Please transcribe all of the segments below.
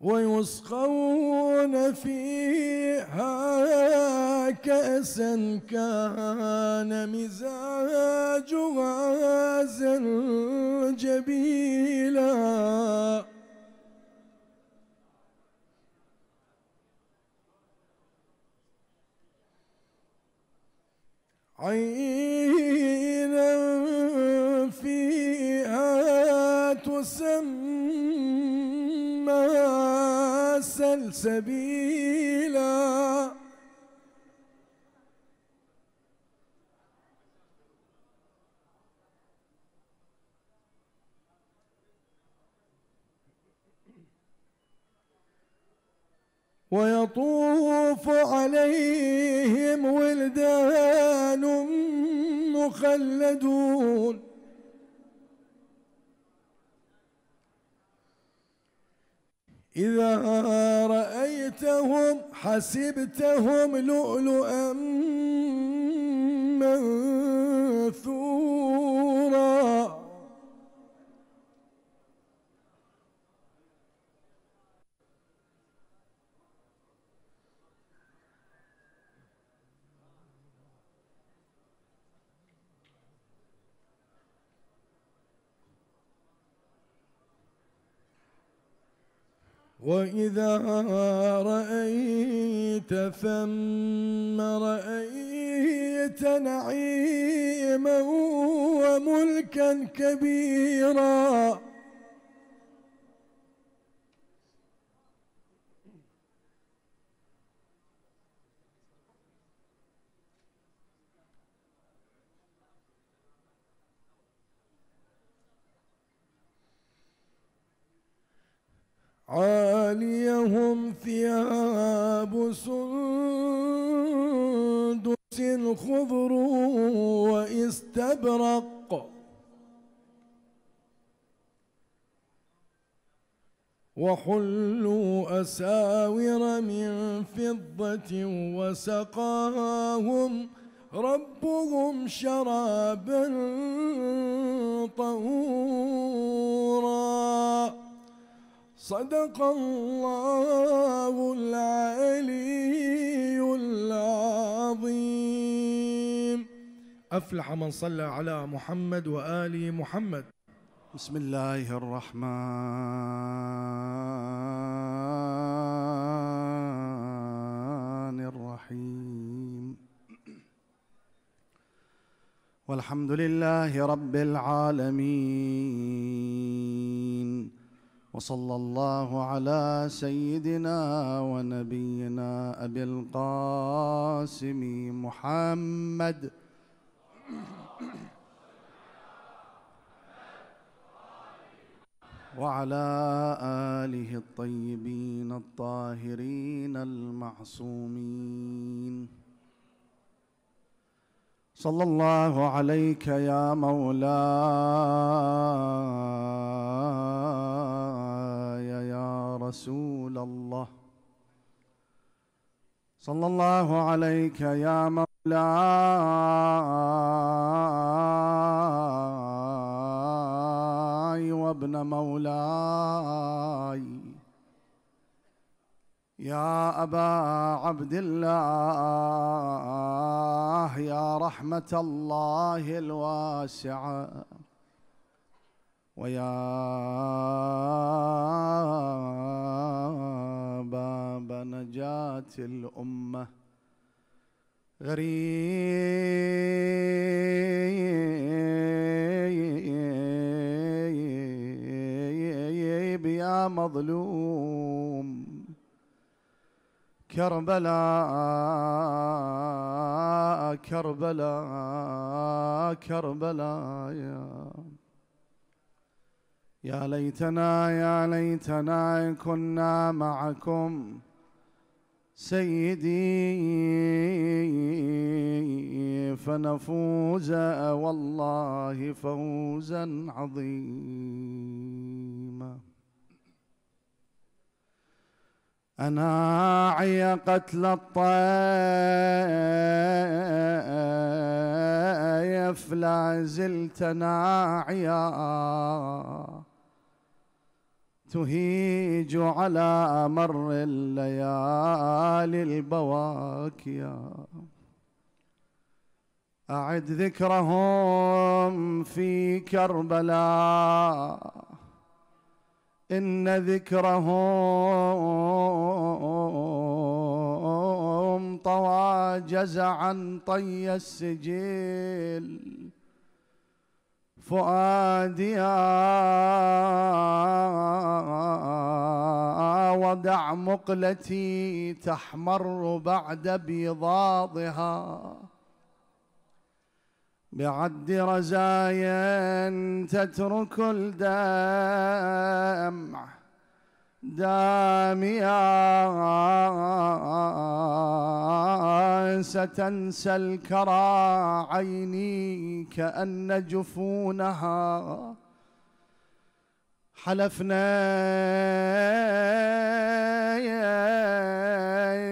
ويسقون فيها كأسا كان مزاجها زنجبيلا عينا فيها تسمى ضل سبيلا ويطوف عليهم ولدان مخلدون إذا رأيتهم حسبتهم لؤلؤا منثورا وإذا رأيت ثم رأيت نعيما وملكا كبيرا عاليهم ثياب سندس خضر واستبرق وحلوا أساور من فضة وسقاهم ربهم شرابا طهورا صدق الله العلي العظيم أفلح من صلى على محمد وآل محمد بسم الله الرحمن الرحيم والحمد لله رب العالمين وصلى الله على سيدنا ونبينا ابي القاسم محمد وعلى اله الطيبين الطاهرين المعصومين صلى الله عليك يا مولاي يا رسول الله صلى الله عليك يا مولاي وابن مولاي يا ابا عبد الله يا رحمه الله الواسعه ويا باب نجاه الامه غريب يا مظلوم كربلاء كربلاء كربلاء يا يا ليتنا يا ليتنا كنا معكم سيدي فنفوز والله فوزا عظيما أناعي قتل الطيف لا زلت ناعيا تهيج على مر الليالي البواكيا أعد ذكرهم في كربلاء إن ذكرهم طوى جزعا طي السجيل فؤاديا ودع مقلتي تحمر بعد بيضاضها بعد رزايا تترك الدمع داميا ستنسى الكرى عيني كأن جفونها حلفنا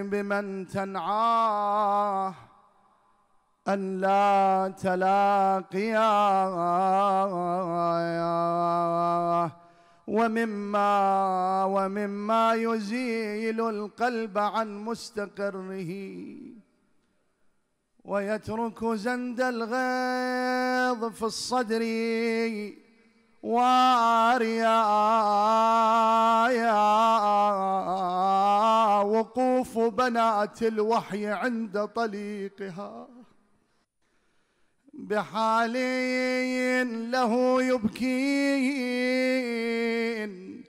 بمن تنعاه أن لا تلاقيا ومما ومما يزيل القلب عن مستقره ويترك زند الغيظ في الصدر واريا وقوف بنات الوحي عند طليقها بحالي له يبكين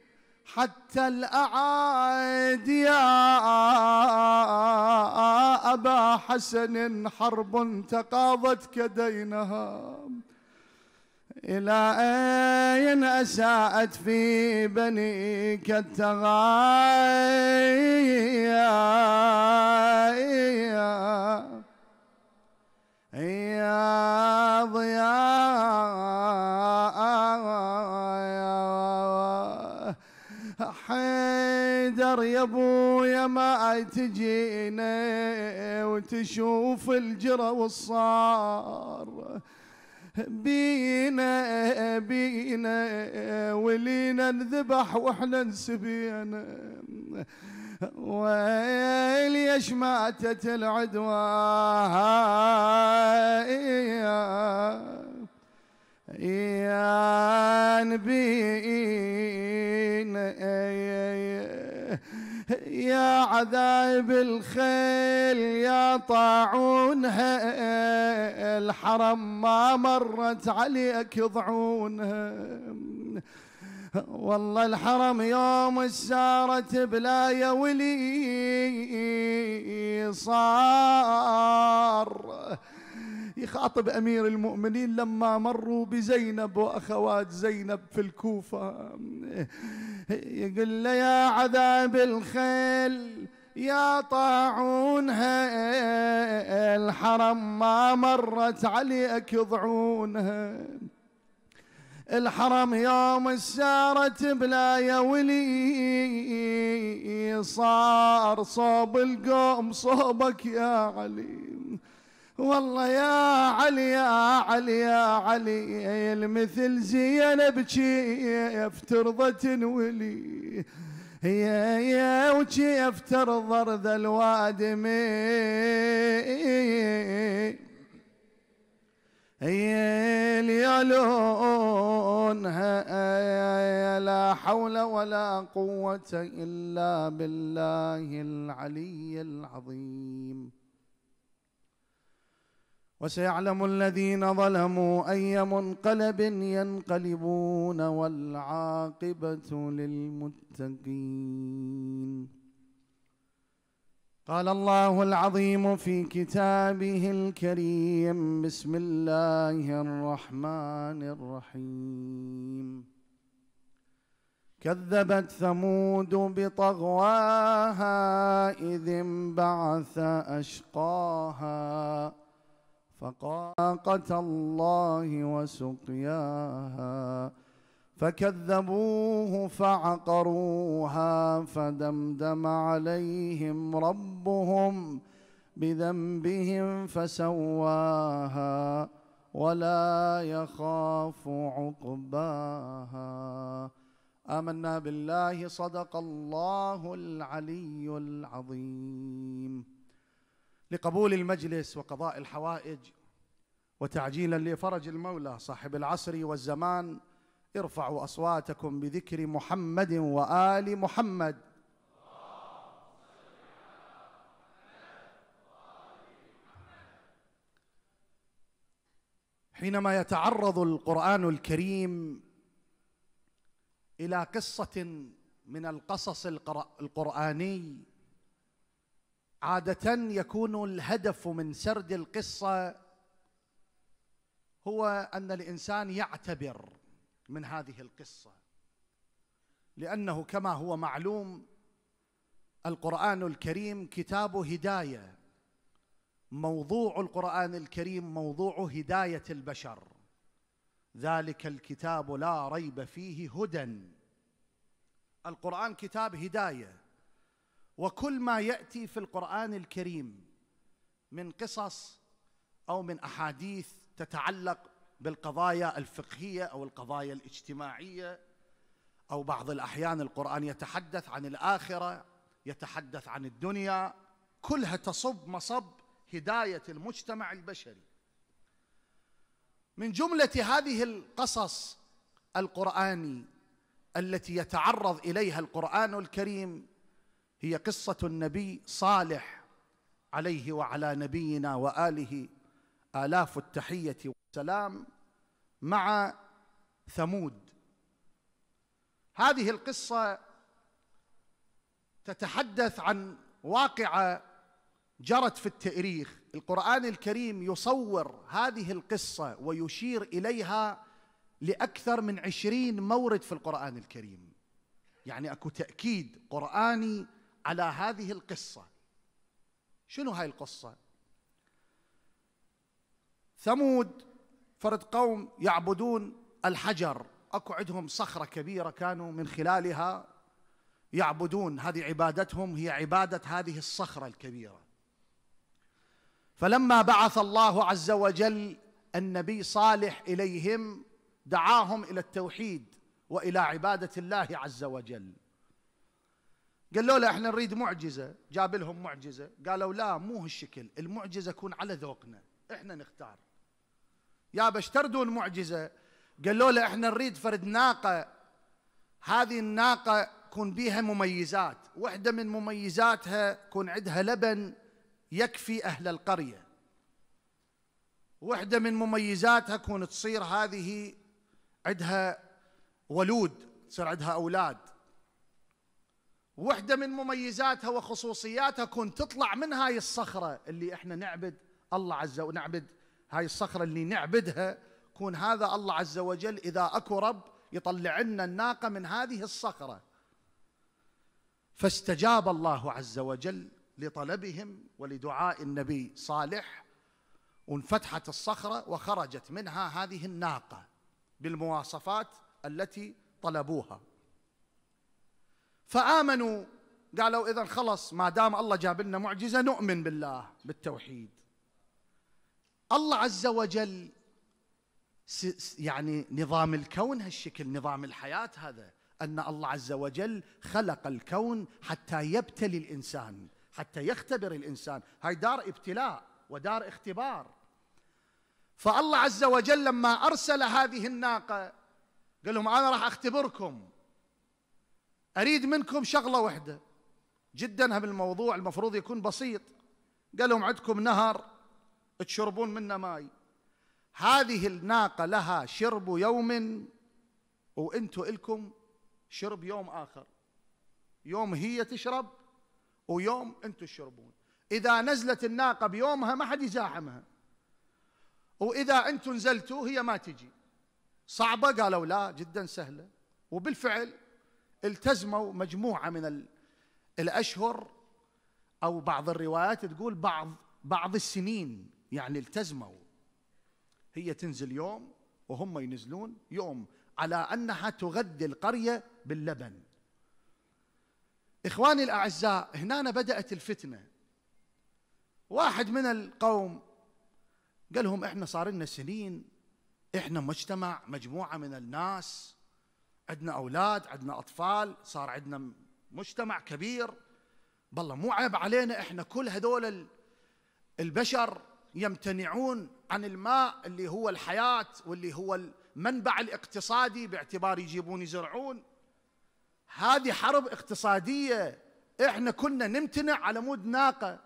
حتى الأعاد يا أبا حسن حرب تقاضت كدينها إلى أين أساءت في بنيك التغايا يا ضياء حيدر يا ابويا ما تجينا وتشوف الجرى والصار بينا بينا ولينا نذبح واحنا نسبينا ويلي يا شماتة العدوان يا نبيين يا عذاب الخيل يا طاعونها الحرم ما مرت عليك ضعونها والله الحرم يوم السارت بلايا ولي صار يخاطب أمير المؤمنين لما مروا بزينب وأخوات زينب في الكوفة يقول له يا عذاب الخيل يا طاعونها الحرم ما مرت عليك ضعونها الحرم يوم السارت بلايا ولي صار صوب القوم صوبك يا علي والله يا علي يا علي يا علي المثل زينب كيف افترضة ولي يا يا وكيف ترضى رضا الوادمي هي يلونها لا حول ولا قوة إلا بالله العلي العظيم وسيعلم الذين ظلموا أي منقلب ينقلبون والعاقبة للمتقين قال الله العظيم في كتابه الكريم بسم الله الرحمن الرحيم كذبت ثمود بطغواها اذ انبعث اشقاها فقاقه الله وسقياها فكذبوه فعقروها فدمدم عليهم ربهم بذنبهم فسواها ولا يخاف عقباها امنا بالله صدق الله العلي العظيم لقبول المجلس وقضاء الحوائج وتعجيلا لفرج المولى صاحب العصر والزمان ارفعوا اصواتكم بذكر محمد وال محمد حينما يتعرض القران الكريم الى قصه من القصص القراني عاده يكون الهدف من سرد القصه هو ان الانسان يعتبر من هذه القصه لانه كما هو معلوم القران الكريم كتاب هدايه موضوع القران الكريم موضوع هدايه البشر ذلك الكتاب لا ريب فيه هدى القران كتاب هدايه وكل ما ياتي في القران الكريم من قصص او من احاديث تتعلق بالقضايا الفقهيه او القضايا الاجتماعيه او بعض الاحيان القران يتحدث عن الاخره يتحدث عن الدنيا كلها تصب مصب هدايه المجتمع البشري من جمله هذه القصص القراني التي يتعرض اليها القران الكريم هي قصه النبي صالح عليه وعلى نبينا واله الاف التحيه السلام مع ثمود هذه القصه تتحدث عن واقعه جرت في التاريخ القران الكريم يصور هذه القصه ويشير اليها لاكثر من عشرين مورد في القران الكريم يعني اكو تاكيد قراني على هذه القصه شنو هاي القصه ثمود فرد قوم يعبدون الحجر اكو عندهم صخره كبيره كانوا من خلالها يعبدون هذه عبادتهم هي عباده هذه الصخره الكبيره فلما بعث الله عز وجل النبي صالح اليهم دعاهم الى التوحيد والى عباده الله عز وجل قالوا له احنا نريد معجزه جاب لهم معجزه قالوا لا مو هالشكل المعجزه تكون على ذوقنا احنا نختار يا باش تردون معجزة قالوا له احنا نريد فرد ناقة هذه الناقة كون بيها مميزات واحدة من مميزاتها يكون عندها لبن يكفي أهل القرية واحدة من مميزاتها كون تصير هذه عندها ولود تصير عندها أولاد واحدة من مميزاتها وخصوصياتها كون تطلع من هاي الصخرة اللي احنا نعبد الله عز وجل نعبد هاي الصخرة اللي نعبدها كون هذا الله عز وجل إذا أكو رب يطلع لنا الناقة من هذه الصخرة فاستجاب الله عز وجل لطلبهم ولدعاء النبي صالح وانفتحت الصخرة وخرجت منها هذه الناقة بالمواصفات التي طلبوها فآمنوا قالوا إذا خلص ما دام الله جاب لنا معجزة نؤمن بالله بالتوحيد الله عز وجل يعني نظام الكون هالشكل نظام الحياة هذا أن الله عز وجل خلق الكون حتى يبتلي الإنسان حتى يختبر الإنسان هاي دار ابتلاء ودار اختبار فالله عز وجل لما أرسل هذه الناقة قال لهم أنا راح أختبركم أريد منكم شغلة واحدة جدا هذا الموضوع المفروض يكون بسيط قال لهم عندكم نهر تشربون منه ماي هذه الناقة لها شرب يوم وانتم لكم شرب يوم آخر يوم هي تشرب ويوم انتم تشربون إذا نزلت الناقة بيومها ما حد يزاحمها وإذا أنتم نزلتوا هي ما تجي صعبة قالوا لا جدا سهلة وبالفعل التزموا مجموعة من الأشهر أو بعض الروايات تقول بعض بعض السنين يعني التزموا هي تنزل يوم وهم ينزلون يوم على أنها تغذي القرية باللبن إخواني الأعزاء هنا بدأت الفتنة واحد من القوم قال لهم إحنا صار لنا سنين إحنا مجتمع مجموعة من الناس عندنا أولاد عندنا أطفال صار عندنا مجتمع كبير بالله مو عيب علينا إحنا كل هذول البشر يمتنعون عن الماء اللي هو الحياة واللي هو المنبع الاقتصادي باعتبار يجيبون يزرعون هذه حرب اقتصادية احنا كنا نمتنع على مود ناقة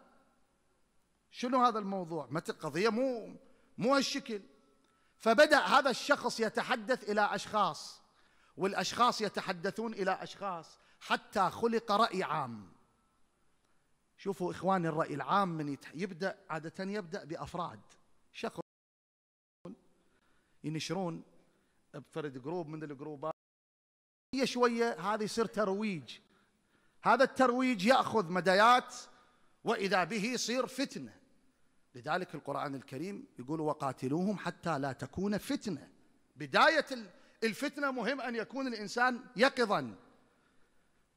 شنو هذا الموضوع ما القضية مو مو هالشكل فبدأ هذا الشخص يتحدث إلى أشخاص والأشخاص يتحدثون إلى أشخاص حتى خلق رأي عام شوفوا إخواني الرأي العام من يبدأ عادة يبدأ بأفراد شخص ينشرون بفرد جروب من الجروبات شوية شوية هذا يصير ترويج هذا الترويج يأخذ مدايات وإذا به يصير فتنة لذلك القرآن الكريم يقول وقاتلوهم حتى لا تكون فتنة بداية الفتنة مهم أن يكون الإنسان يقظا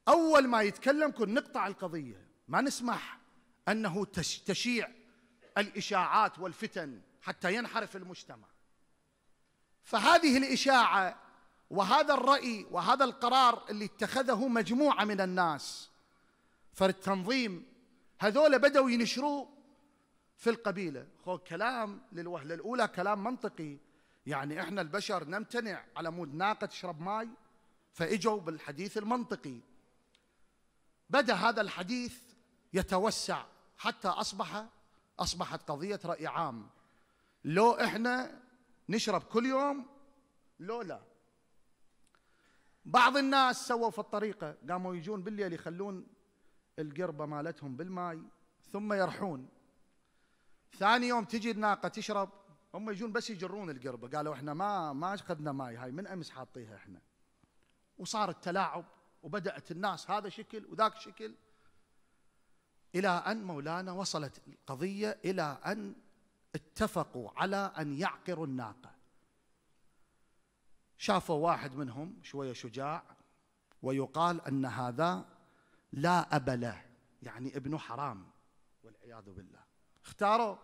أول ما يتكلم كن نقطع القضية ما نسمح انه تشيع الاشاعات والفتن حتى ينحرف المجتمع فهذه الاشاعه وهذا الراي وهذا القرار اللي اتخذه مجموعه من الناس فالتنظيم هذول بدأوا ينشروه في القبيله خو كلام للوهله الاولى كلام منطقي يعني احنا البشر نمتنع على مود ناقه تشرب ماي فاجوا بالحديث المنطقي بدا هذا الحديث يتوسع حتى أصبح أصبحت قضية رأي عام لو إحنا نشرب كل يوم لو لا بعض الناس سووا في الطريقة قاموا يجون بالليل يخلون القربة مالتهم بالماي ثم يرحون ثاني يوم تجي الناقة تشرب هم يجون بس يجرون القربة قالوا احنا ما ما اخذنا ماي هاي من امس حاطيها احنا وصار التلاعب وبدأت الناس هذا شكل وذاك شكل إلى أن مولانا وصلت القضية إلى أن اتفقوا على أن يعقروا الناقة شافوا واحد منهم شوية شجاع ويقال أن هذا لا أب له يعني ابن حرام والعياذ بالله اختاروا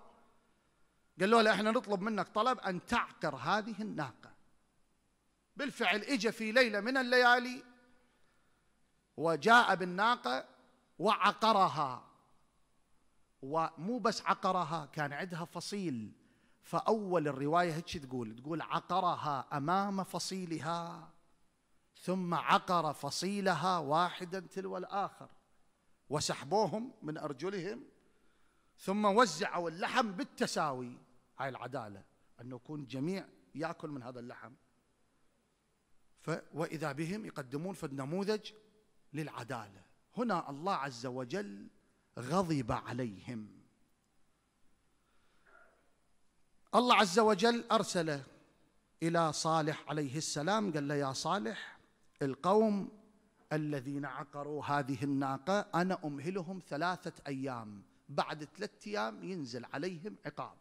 قالوا له احنا نطلب منك طلب أن تعقر هذه الناقة بالفعل اجى في ليلة من الليالي وجاء بالناقة وعقرها ومو بس عقرها كان عندها فصيل فأول الرواية هيك تقول تقول عقرها أمام فصيلها ثم عقر فصيلها واحدا تلو الآخر وسحبوهم من أرجلهم ثم وزعوا اللحم بالتساوي هاي العدالة أنه يكون جميع يأكل من هذا اللحم وإذا بهم يقدمون في النموذج للعدالة هنا الله عز وجل غضب عليهم الله عز وجل ارسل الى صالح عليه السلام قال له يا صالح القوم الذين عقروا هذه الناقه انا امهلهم ثلاثه ايام بعد ثلاثة ايام ينزل عليهم عقاب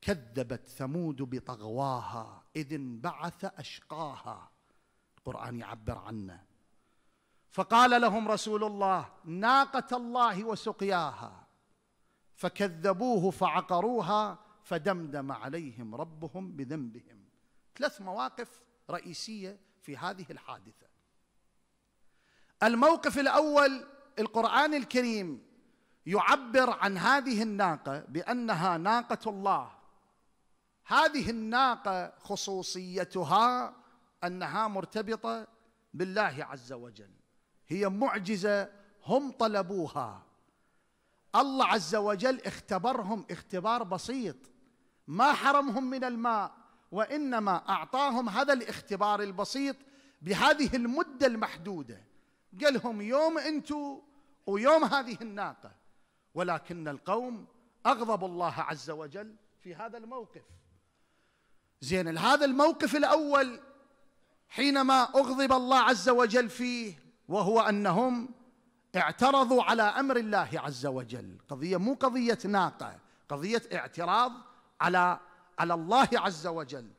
كذبت ثمود بطغواها اذ انبعث اشقاها القران يعبر عنه فقال لهم رسول الله ناقة الله وسقياها فكذبوه فعقروها فدمدم عليهم ربهم بذنبهم ثلاث مواقف رئيسيه في هذه الحادثه الموقف الاول القران الكريم يعبر عن هذه الناقه بانها ناقه الله هذه الناقه خصوصيتها انها مرتبطه بالله عز وجل هي معجزه هم طلبوها الله عز وجل اختبرهم اختبار بسيط ما حرمهم من الماء وانما اعطاهم هذا الاختبار البسيط بهذه المده المحدوده قال لهم يوم انتم ويوم هذه الناقه ولكن القوم اغضب الله عز وجل في هذا الموقف زين هذا الموقف الاول حينما اغضب الله عز وجل فيه وهو انهم اعترضوا على امر الله عز وجل قضيه مو قضيه ناقه قضيه اعتراض على على الله عز وجل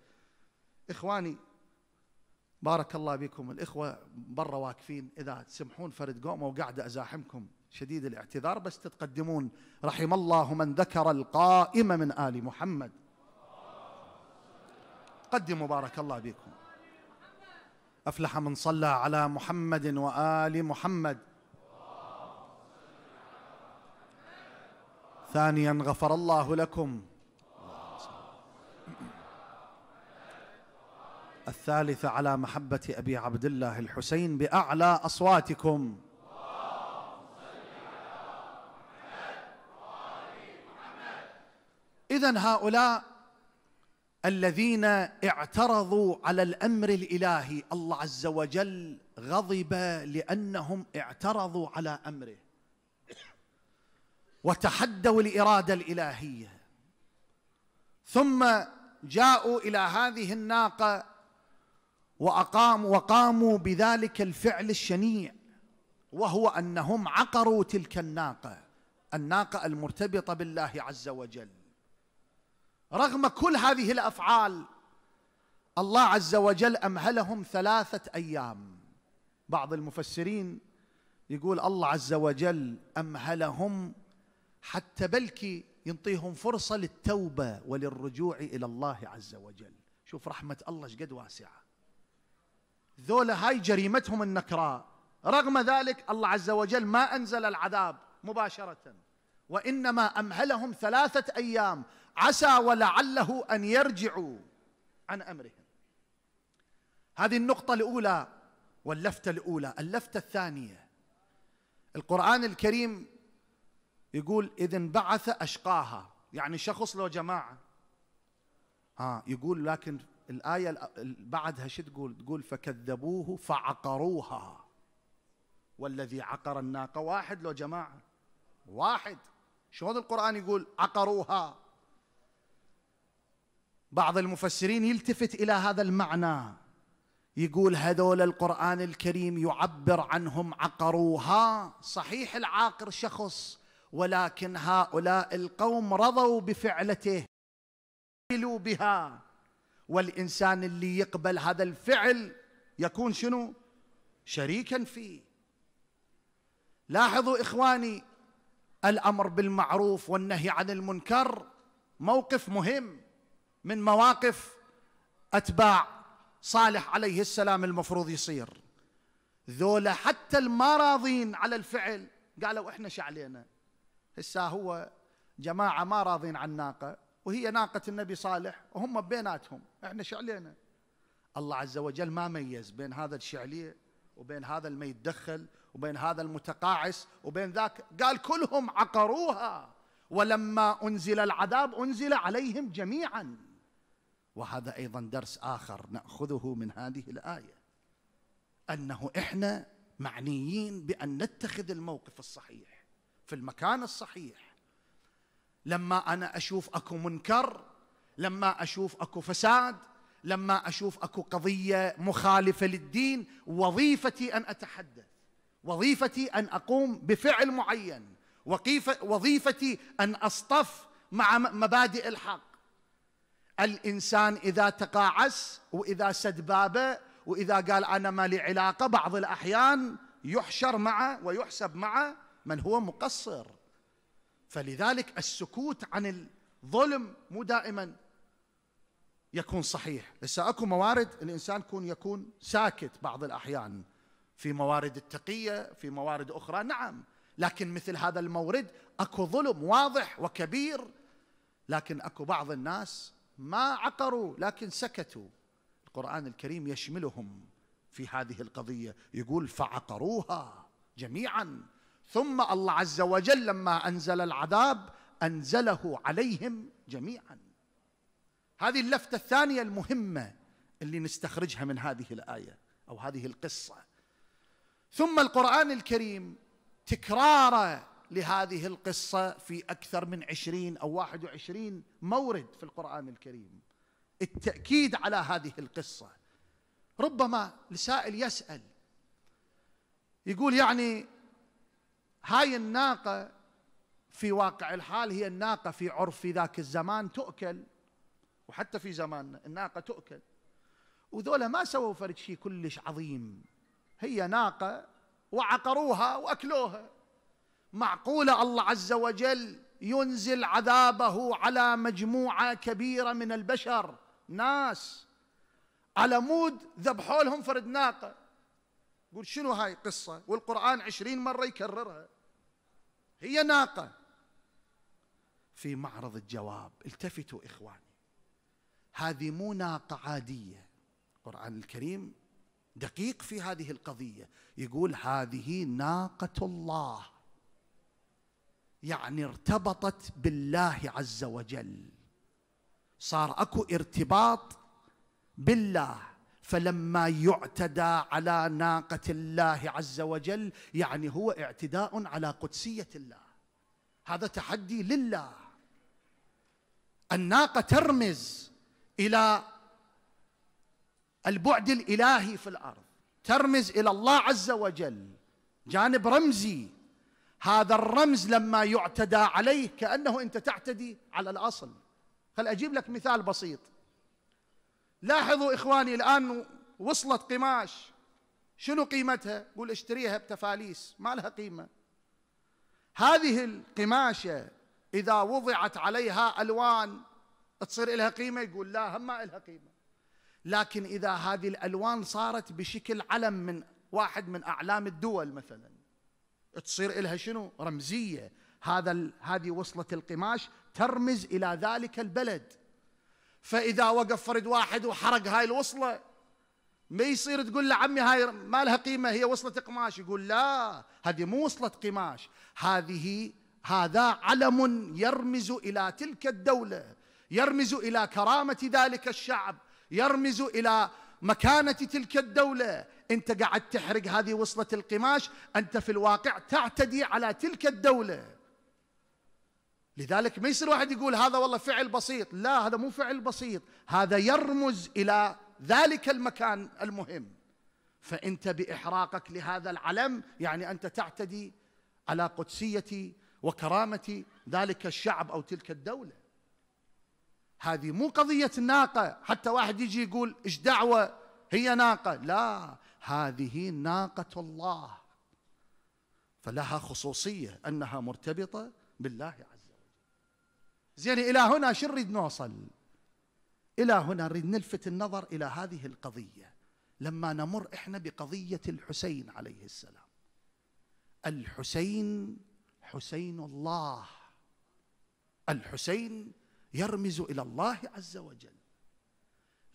اخواني بارك الله بكم الاخوه برا واقفين اذا تسمحون فرد قومه وقاعد ازاحمكم شديد الاعتذار بس تتقدمون رحم الله من ذكر القائمه من ال محمد قدموا بارك الله بكم أفلح من صلى على محمد وآل محمد ثانيا غفر الله لكم الثالثة على محبة أبي عبد الله الحسين بأعلى أصواتكم إذا هؤلاء الذين اعترضوا على الامر الالهي الله عز وجل غضب لانهم اعترضوا على امره وتحدوا الاراده الالهيه ثم جاءوا الى هذه الناقه واقاموا وقاموا بذلك الفعل الشنيع وهو انهم عقروا تلك الناقه الناقه المرتبطه بالله عز وجل رغم كل هذه الافعال الله عز وجل امهلهم ثلاثه ايام بعض المفسرين يقول الله عز وجل امهلهم حتى بلكي ينطيهم فرصه للتوبه وللرجوع الى الله عز وجل شوف رحمه الله شقد واسعه ذولا هاي جريمتهم النكراء رغم ذلك الله عز وجل ما انزل العذاب مباشره وانما امهلهم ثلاثه ايام عسى ولعله أن يرجعوا عن أمرهم هذه النقطة الأولى واللفتة الأولى اللفتة الثانية القرآن الكريم يقول إذ انبعث أشقاها يعني شخص لو جماعة آه يقول لكن الآية بعدها شو تقول تقول فكذبوه فعقروها والذي عقر الناقة واحد لو جماعة واحد شلون القرآن يقول عقروها بعض المفسرين يلتفت الى هذا المعنى يقول هذول القران الكريم يعبر عنهم عقروها صحيح العاقر شخص ولكن هؤلاء القوم رضوا بفعلته قبلوا بها والانسان اللي يقبل هذا الفعل يكون شنو شريكا فيه لاحظوا اخواني الامر بالمعروف والنهي عن المنكر موقف مهم من مواقف أتباع صالح عليه السلام المفروض يصير ذولا حتى المراضين على الفعل قالوا احنا شعلينا هسه هو جماعة ما راضين عن ناقة وهي ناقة النبي صالح وهم بيناتهم احنا شعلينا الله عز وجل ما ميز بين هذا الشعلية وبين هذا اللي يتدخل وبين هذا المتقاعس وبين ذاك قال كلهم عقروها ولما أنزل العذاب أنزل عليهم جميعاً وهذا ايضا درس اخر ناخذه من هذه الايه انه احنا معنيين بان نتخذ الموقف الصحيح في المكان الصحيح لما انا اشوف اكو منكر لما اشوف اكو فساد لما اشوف اكو قضيه مخالفه للدين وظيفتي ان اتحدث وظيفتي ان اقوم بفعل معين وظيفتي ان اصطف مع مبادئ الحق الانسان اذا تقاعس واذا سد بابه واذا قال انا ما لي علاقه بعض الاحيان يحشر معه ويحسب معه من هو مقصر فلذلك السكوت عن الظلم مو دائما يكون صحيح هسه اكو موارد الانسان يكون يكون ساكت بعض الاحيان في موارد التقيه في موارد اخرى نعم لكن مثل هذا المورد اكو ظلم واضح وكبير لكن اكو بعض الناس ما عقروا لكن سكتوا القرآن الكريم يشملهم في هذه القضية يقول فعقروها جميعا ثم الله عز وجل لما أنزل العذاب أنزله عليهم جميعا هذه اللفتة الثانية المهمة اللي نستخرجها من هذه الآية أو هذه القصة ثم القرآن الكريم تكراره لهذه القصة في أكثر من عشرين أو واحد وعشرين مورد في القرآن الكريم التأكيد على هذه القصة ربما لسائل يسأل يقول يعني هاي الناقة في واقع الحال هي الناقة في عرف ذاك الزمان تؤكل وحتى في زماننا الناقة تؤكل وذولا ما سووا فرد شيء كلش عظيم هي ناقة وعقروها وأكلوها معقوله الله عز وجل ينزل عذابه على مجموعه كبيره من البشر ناس على مود ذبحوا لهم فرد ناقه قول شنو هاي قصة والقرآن عشرين مرة يكررها هي ناقة في معرض الجواب التفتوا إخواني هذه مو ناقة عادية القرآن الكريم دقيق في هذه القضية يقول هذه ناقة الله يعني ارتبطت بالله عز وجل صار اكو ارتباط بالله فلما يعتدى على ناقه الله عز وجل يعني هو اعتداء على قدسيه الله هذا تحدي لله الناقه ترمز الى البعد الالهي في الارض ترمز الى الله عز وجل جانب رمزي هذا الرمز لما يعتدى عليه كانه انت تعتدي على الاصل خل اجيب لك مثال بسيط لاحظوا اخواني الان وصلت قماش شنو قيمتها قول اشتريها بتفاليس ما لها قيمه هذه القماشه اذا وضعت عليها الوان تصير لها قيمه يقول لا هم ما لها قيمه لكن اذا هذه الالوان صارت بشكل علم من واحد من اعلام الدول مثلا تصير إلها شنو رمزية هذا هذه وصلة القماش ترمز إلى ذلك البلد فإذا وقف فرد واحد وحرق هاي الوصلة ما يصير تقول له عمي هاي ما لها قيمة هي وصلة قماش يقول لا هذه مو وصلة قماش هذه هذا علم يرمز إلى تلك الدولة يرمز إلى كرامة ذلك الشعب يرمز إلى مكانة تلك الدولة أنت قاعد تحرق هذه وصلة القماش أنت في الواقع تعتدي على تلك الدولة لذلك ما يصير واحد يقول هذا والله فعل بسيط لا هذا مو فعل بسيط هذا يرمز إلى ذلك المكان المهم فأنت بإحراقك لهذا العلم يعني أنت تعتدي على قدسية وكرامة ذلك الشعب أو تلك الدولة هذه مو قضية ناقة حتى واحد يجي يقول إيش دعوة هي ناقه لا هذه ناقه الله فلها خصوصيه انها مرتبطه بالله عز وجل زين الى هنا شو نريد نوصل الى هنا نريد نلفت النظر الى هذه القضيه لما نمر احنا بقضيه الحسين عليه السلام الحسين حسين الله الحسين يرمز الى الله عز وجل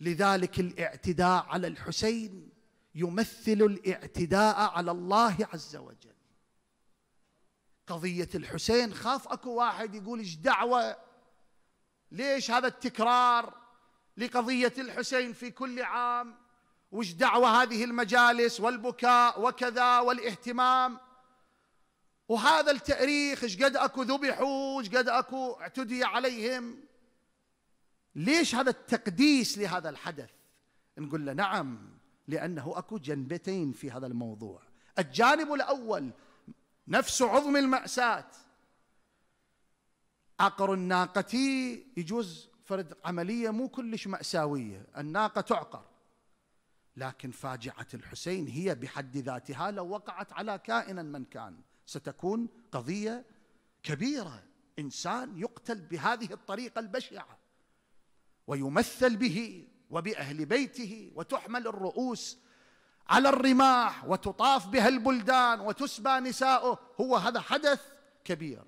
لذلك الاعتداء على الحسين يمثل الاعتداء على الله عز وجل قضية الحسين خاف اكو واحد يقول ايش دعوة ليش هذا التكرار لقضية الحسين في كل عام وش دعوة هذه المجالس والبكاء وكذا والاهتمام وهذا التأريخ ايش قد اكو ذبحوا ايش قد اكو اعتدي عليهم ليش هذا التقديس لهذا الحدث نقول له نعم لأنه أكو جنبتين في هذا الموضوع الجانب الأول نفس عظم المأساة عقر الناقة يجوز فرد عملية مو كلش مأساوية الناقة تعقر لكن فاجعة الحسين هي بحد ذاتها لو وقعت على كائنا من كان ستكون قضية كبيرة إنسان يقتل بهذه الطريقة البشعة ويمثل به وبأهل بيته وتحمل الرؤوس على الرماح وتطاف بها البلدان وتسبى نساؤه هو هذا حدث كبير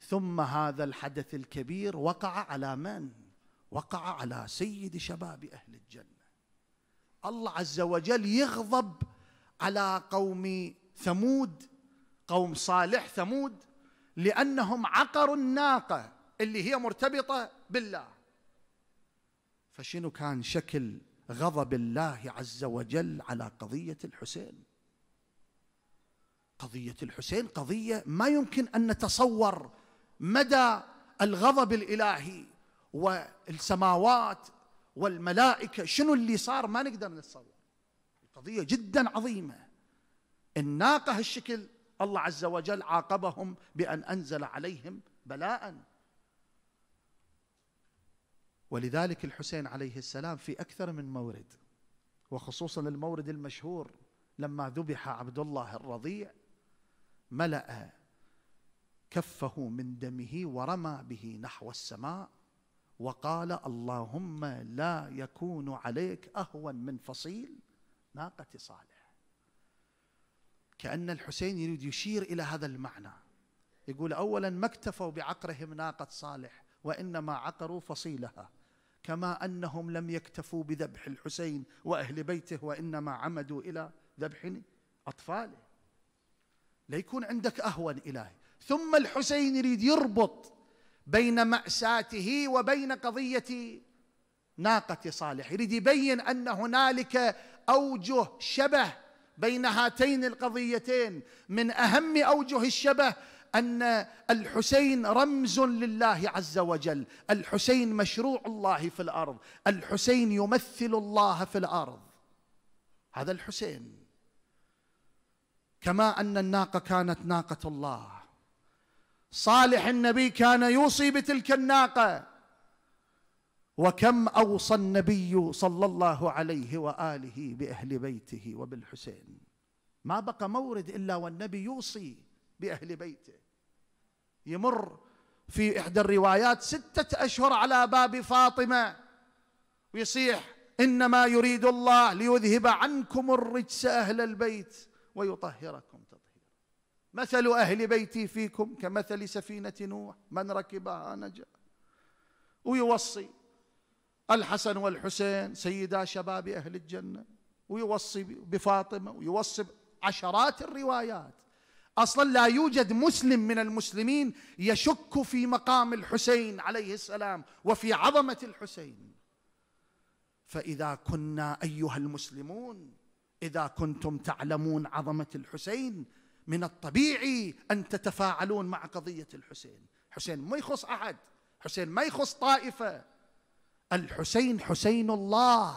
ثم هذا الحدث الكبير وقع على من؟ وقع على سيد شباب أهل الجنة الله عز وجل يغضب على قوم ثمود قوم صالح ثمود لأنهم عقروا الناقة اللي هي مرتبطة بالله فشنو كان شكل غضب الله عز وجل على قضية الحسين قضية الحسين قضية ما يمكن أن نتصور مدى الغضب الإلهي والسماوات والملائكة شنو اللي صار ما نقدر نتصور قضية جدا عظيمة الناقة هالشكل الله عز وجل عاقبهم بأن أنزل عليهم بلاءً ولذلك الحسين عليه السلام في أكثر من مورد وخصوصا المورد المشهور لما ذبح عبد الله الرضيع ملأ كفه من دمه ورمى به نحو السماء وقال اللهم لا يكون عليك أهون من فصيل ناقة صالح كأن الحسين يريد يشير إلى هذا المعنى يقول أولا ما اكتفوا بعقرهم ناقة صالح وإنما عقروا فصيلها كما انهم لم يكتفوا بذبح الحسين واهل بيته وانما عمدوا الى ذبح اطفاله ليكون عندك اهون الهي ثم الحسين يريد يربط بين ماساته وبين قضيه ناقه صالح يريد يبين ان هنالك اوجه شبه بين هاتين القضيتين من اهم اوجه الشبه أن الحسين رمز لله عز وجل الحسين مشروع الله في الأرض الحسين يمثل الله في الأرض هذا الحسين كما أن الناقة كانت ناقة الله صالح النبي كان يوصي بتلك الناقة وكم أوصى النبي صلى الله عليه وآله بأهل بيته وبالحسين ما بقى مورد إلا والنبي يوصي بأهل بيته يمر في إحدى الروايات ستة أشهر على باب فاطمة ويصيح إنما يريد الله ليذهب عنكم الرجس أهل البيت ويطهركم تطهيرا مثل أهل بيتي فيكم كمثل سفينة نوح من ركبها نجا ويوصي الحسن والحسين سيدا شباب أهل الجنة ويوصي بفاطمة ويوصي عشرات الروايات اصلا لا يوجد مسلم من المسلمين يشك في مقام الحسين عليه السلام وفي عظمه الحسين فاذا كنا ايها المسلمون اذا كنتم تعلمون عظمه الحسين من الطبيعي ان تتفاعلون مع قضيه الحسين حسين ما يخص احد حسين ما يخص طائفه الحسين حسين الله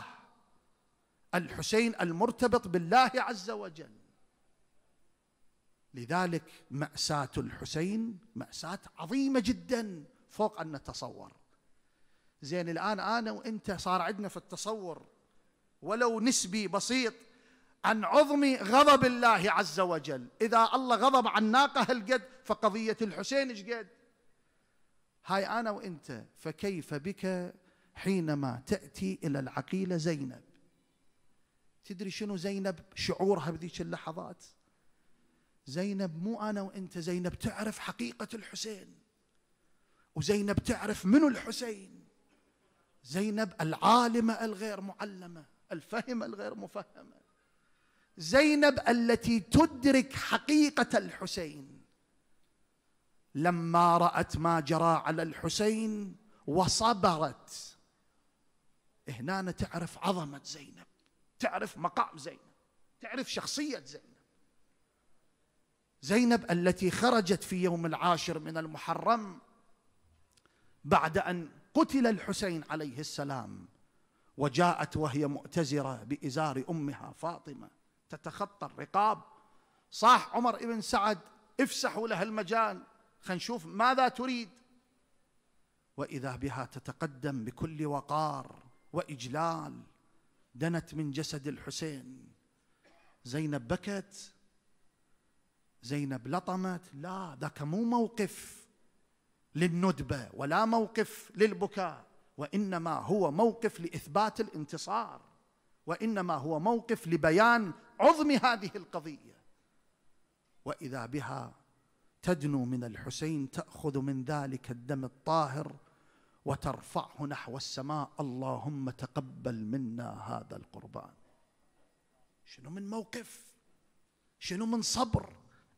الحسين المرتبط بالله عز وجل لذلك مأساة الحسين مأساة عظيمة جدا فوق أن نتصور زين الآن أنا وأنت صار عندنا في التصور ولو نسبي بسيط عن عظم غضب الله عز وجل إذا الله غضب عن ناقة هالقد فقضية الحسين ايش قد هاي أنا وأنت فكيف بك حينما تأتي إلى العقيلة زينب تدري شنو زينب شعورها بذيك اللحظات زينب مو انا وانت زينب تعرف حقيقه الحسين وزينب تعرف منو الحسين زينب العالمه الغير معلمه الفهمه الغير مفهمه زينب التي تدرك حقيقه الحسين لما رات ما جرى على الحسين وصبرت هنا تعرف عظمه زينب تعرف مقام زينب تعرف شخصيه زينب زينب التي خرجت في يوم العاشر من المحرم بعد ان قتل الحسين عليه السلام وجاءت وهي مؤتزره بازار امها فاطمه تتخطى الرقاب صاح عمر بن سعد افسحوا لها المجال خلينا نشوف ماذا تريد واذا بها تتقدم بكل وقار واجلال دنت من جسد الحسين زينب بكت زينب لطمت لا ذاك مو موقف للندبه ولا موقف للبكاء وانما هو موقف لاثبات الانتصار وانما هو موقف لبيان عظم هذه القضيه واذا بها تدنو من الحسين تاخذ من ذلك الدم الطاهر وترفعه نحو السماء اللهم تقبل منا هذا القربان شنو من موقف شنو من صبر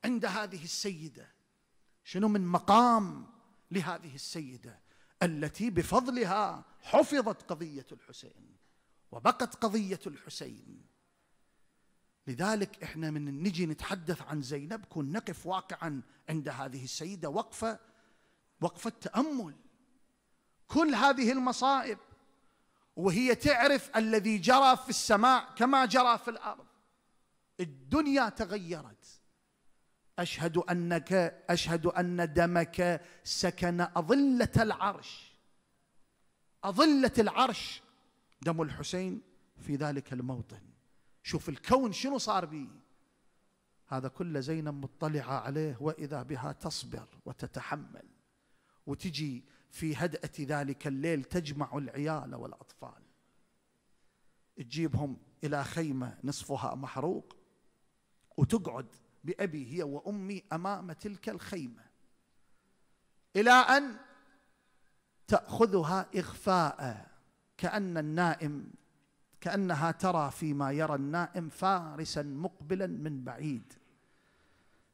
عند هذه السيده شنو من مقام لهذه السيده التي بفضلها حفظت قضيه الحسين وبقت قضيه الحسين لذلك احنا من نجي نتحدث عن زينب كن نقف واقعا عند هذه السيده وقفه وقفه تامل كل هذه المصائب وهي تعرف الذي جرى في السماء كما جرى في الارض الدنيا تغيرت أشهد أنك أشهد أن دمك سكن أظلة العرش أظلة العرش دم الحسين في ذلك الموطن شوف الكون شنو صار به هذا كله زينب مطلعة عليه وإذا بها تصبر وتتحمل وتجي في هدأة ذلك الليل تجمع العيال والأطفال تجيبهم إلى خيمة نصفها محروق وتقعد بأبي هي وأمي أمام تلك الخيمة إلى أن تأخذها إخفاء كأن النائم كأنها ترى فيما يرى النائم فارسا مقبلا من بعيد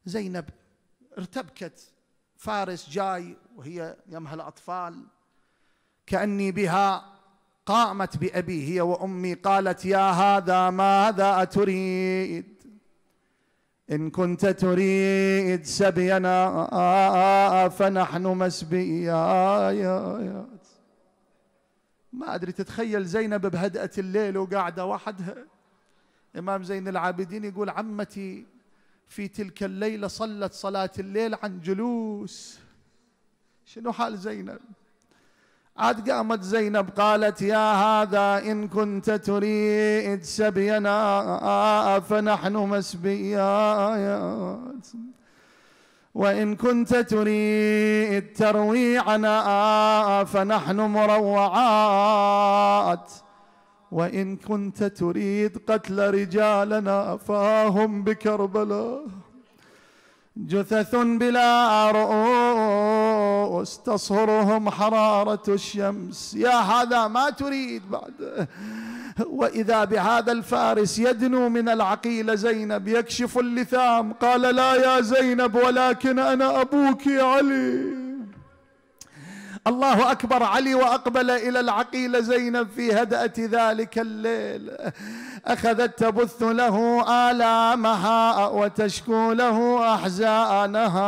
زينب ارتبكت فارس جاي وهي يمها الأطفال كأني بها قامت بأبي هي وأمي قالت يا هذا ماذا تريد إن كنت تريد سبينا فنحن مسبيات ما أدري تتخيل زينب بهدأة الليل وقاعدة وحدها إمام زين العابدين يقول عمتي في تلك الليلة صلت صلاة الليل عن جلوس شنو حال زينب عاد قامت زينب قالت يا هذا إن كنت تريد سبينا فنحن مسبيات وإن كنت تريد ترويعنا فنحن مروعات وإن كنت تريد قتل رجالنا فهم بكربلاء جثث بلا رؤوس تصهرهم حرارة الشمس يا هذا ما تريد بعد وإذا بهذا الفارس يدنو من العقيلة زينب يكشف اللثام قال لا يا زينب ولكن أنا أبوك يا علي الله اكبر علي واقبل الى العقيله زينب في هدأة ذلك الليل اخذت تبث له آلامها وتشكو له احزانها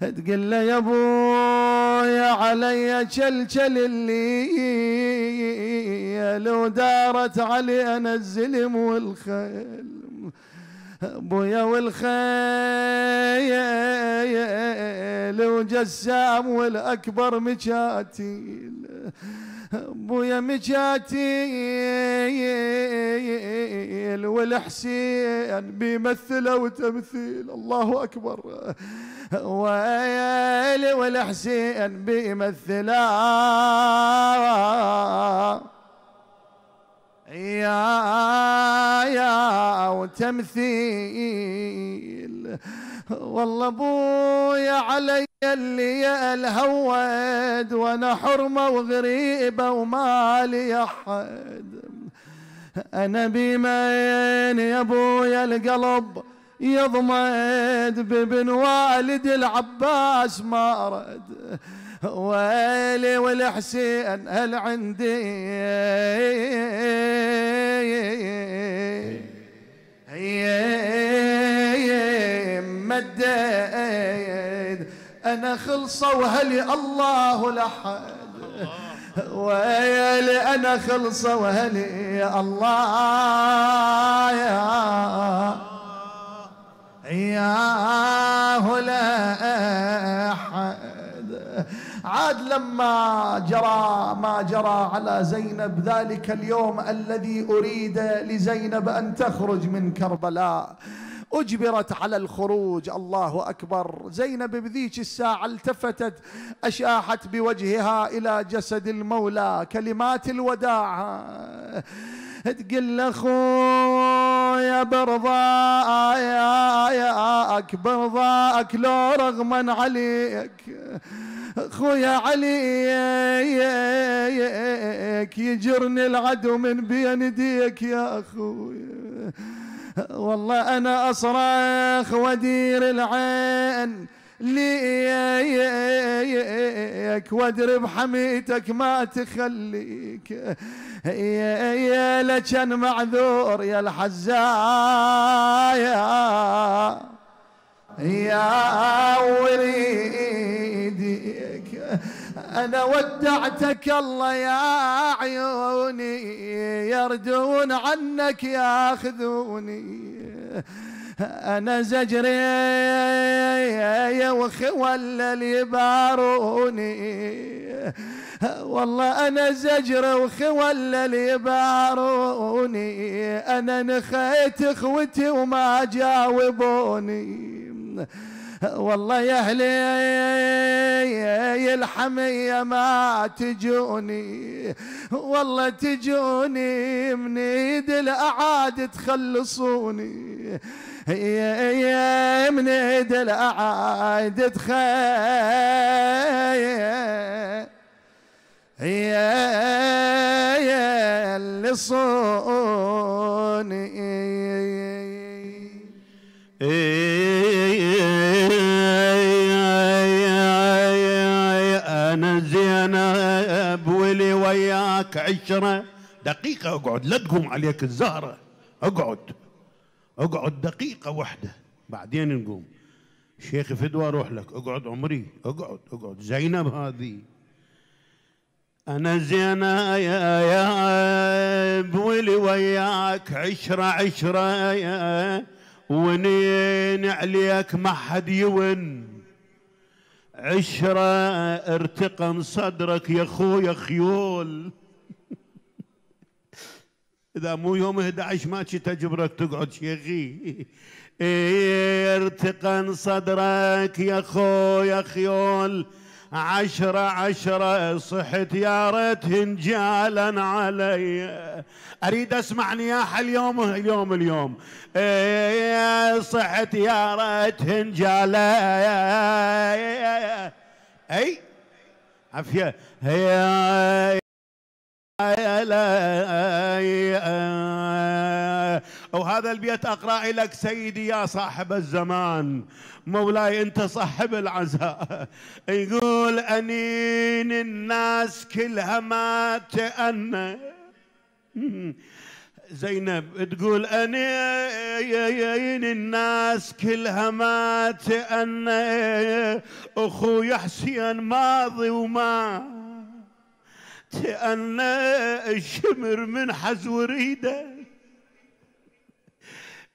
تقول له يا ابويا علي شلشل لو دارت علي انا الزلم والخيل بويا والخيل وجسام والاكبر مشاتيل بويا مشاتيل والحسين بيمثلوا تمثيل الله اكبر ويلي والحسين بيمثلا يا يا وتمثيل والله بويا علي اللي الهود وانا حرمه وغريبه وما لي احد انا بمين يا ابويا القلب يضمد بابن والد العباس ما رد ويلي والحسين هل عندي مدد انا خلصه وهلي الله لحد ويلي انا خلصه وهلي الله يا يا لا أحد عاد لما جرى ما جرى على زينب ذلك اليوم الذي أريد لزينب أن تخرج من كربلاء أجبرت على الخروج الله أكبر زينب بذيك الساعة التفتت أشاحت بوجهها إلى جسد المولى كلمات الوداع تقل له خويا برضاك برضاك لو رغما عليك اخويا عليك يجرني العدو من بين يديك يا اخويا والله انا اصرخ وادير العين ليك وادري بحميتك ما تخليك يا لجن معذور يا الحزايا يا وليدك أنا ودعتك الله يا عيوني يردون عنك ياخذوني أنا زجري وخوال اللي باروني والله أنا زجر وخوال اللي باروني أنا نخيت إخوتي وما جاوبوني والله يا اهلي يا الحمية ما تجوني والله تجوني من ايد الاعاد تخلصوني يا من ايد الاعاد تخلصوني يا يا اللي صوني أنا زينب ولي وياك عشرة دقيقة اقعد لا تقوم عليك الزهرة اقعد اقعد دقيقة واحدة بعدين نقوم شيخ فدوى اروح لك اقعد عمري اقعد اقعد زينب هذه أنا زينب يا يا ولي وياك عشرة عشرة يا ونين عليك ما حد يون عشرة ارتقن صدرك يا خويا خيول إذا مو يوم 11 ما تجبرك تقعد شيخي إيه، ارتقن صدرك يا خويا خيول عشرة عشرة صحت يا ريت هنجالا علي أريد أسمع نياحة اليوم اليوم اليوم صحت يا ريت هنجالا أي عفية هي يا وهذا البيت أقرأ لك سيدي يا صاحب الزمان مولاي أنت صاحب العزاء يقول أنين الناس كلها ما تأنى زينب تقول أنين الناس كلها ما تأنى أخوي حسين ماضي وما تأنى الشمر من حزوريده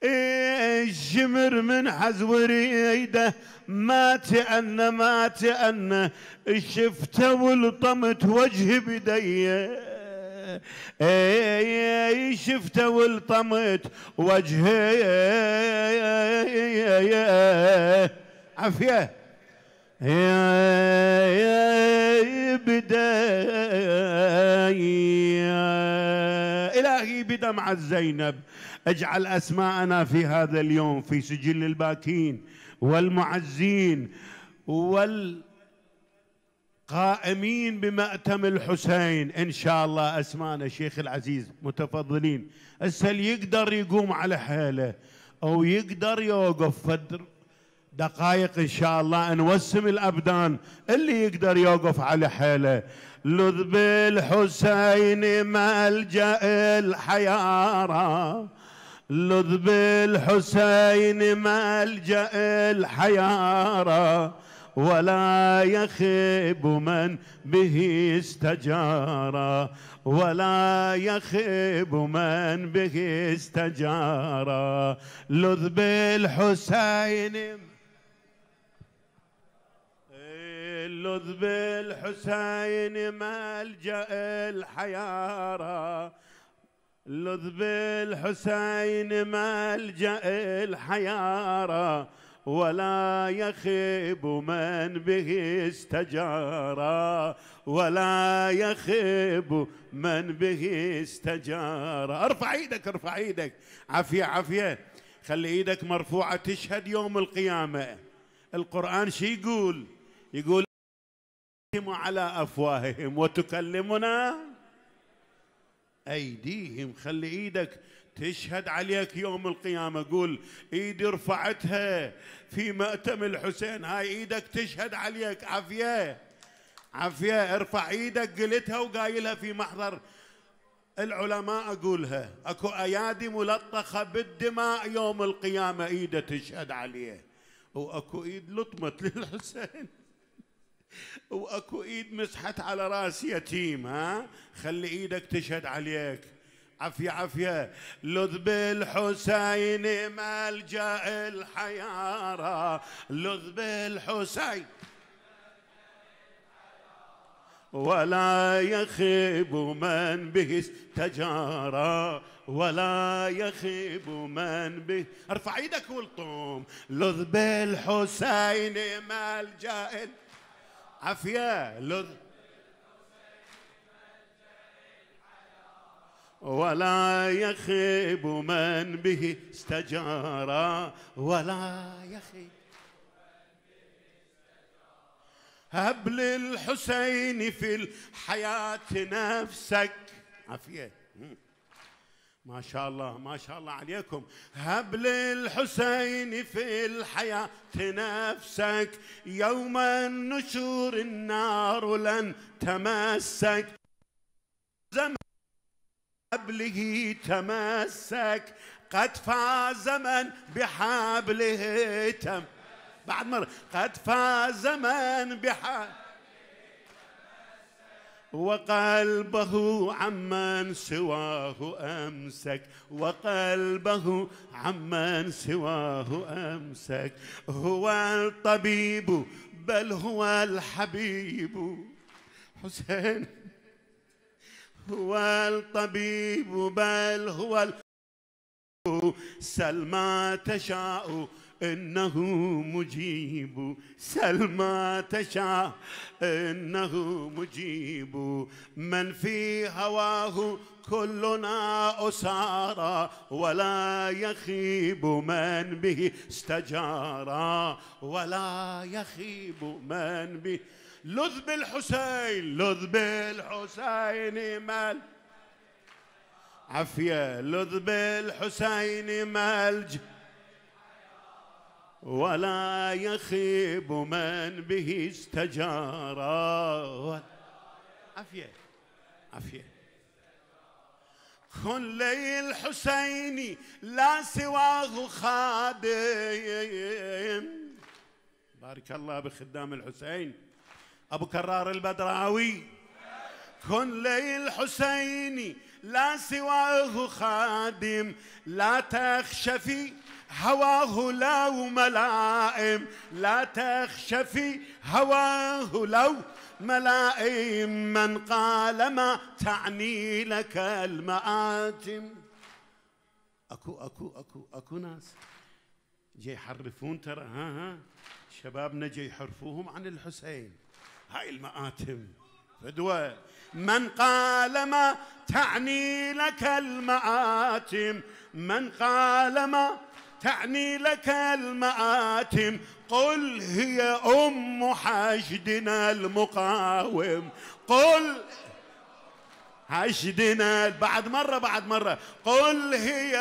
الجمر من حزو ريده ما تأنى ما تأنى شفته ولطمت وجهي بديه اي شفته ولطمت وجهي عفيه يا بداية إلهي بدمعة زينب اجعل أسماءنا في هذا اليوم في سجل الباكين والمعزين والقائمين بمأتم الحسين إن شاء الله اسماءنا الشيخ العزيز متفضلين هسه يقدر يقوم على حاله أو يقدر يوقف فدر دقائق ان شاء الله نوسم الابدان اللي يقدر يوقف على حاله لذب الحسين ملجا الحياره لذ بالحسين ملجأ الحيارة ولا يخيب من به استجارة ولا يخيب من به استجارة لذ بالحسين لذ بالحسين ملجأ الحيارة لذ بالحسين ملجأ الحيارى ولا يخيب من به استجارى ولا يخيب من به استجارى ارفع ايدك ارفع ايدك عافية عافية خلي ايدك مرفوعة تشهد يوم القيامة القرآن شي يقول يقول على أفواههم وتكلمنا أيديهم خلي إيدك تشهد عليك يوم القيامة قول إيدي رفعتها في مأتم الحسين هاي إيدك تشهد عليك عافية عافية ارفع إيدك قلتها وقايلها في محضر العلماء أقولها أكو أيادي ملطخة بالدماء يوم القيامة إيده تشهد عليه وأكو إيد لطمت للحسين واكو ايد مسحت على راس يتيم ها خلي ايدك تشهد عليك عفية عفية لذ بالحسين ملجأ الحيارى لذ بالحسين ولا يخيب من به تجارة ولا يخيب من به ارفع ايدك والطوم لذ بالحسين ملجأ الحيارى عافية لذ ولا يخيب من به استجار ولا يخيب هب للحسين في الحياة نفسك عافية ما شاء الله ما شاء الله عليكم هب للحسين في الحياة نفسك يوم النشور النار لن تمسك زمن قبله تمسك قد فاز من بحبله تم بعد مرة قد فاز من بحبله وقلبه عمن سواه أمسك وقلبه عمن سواه أمسك هو الطبيب بل هو الحبيب حسين هو الطبيب بل هو سل ما تشاء إنه مجيب سلمى تشاء إنه مجيب من في هواه كلنا أسارى ولا يخيب من به استجارى ولا يخيب من به لذ بالحسين لذ بالحسين مال عفية لذ بالحسين ملجأ ولا يخيب من به استجار عفية عفية كن لي الحسيني لا سواه خادم بارك الله بخدام الحسين أبو كرار البدراوي كن لي الحسيني لا سواه خادم لا تخشفي هواه لو ملائم لا تخشفي هواه لو ملائم من قال ما تعني لك المآتم اكو اكو اكو اكو ناس جاي يحرفون ترى ها ها شبابنا جاي يحرفوهم عن الحسين هاي المآتم فدوى من قال ما تعني لك المآتم من قال ما تعني لك المآتم قل هي أم حشدنا المقاوم قل حشدنا بعد مرة بعد مرة قل هي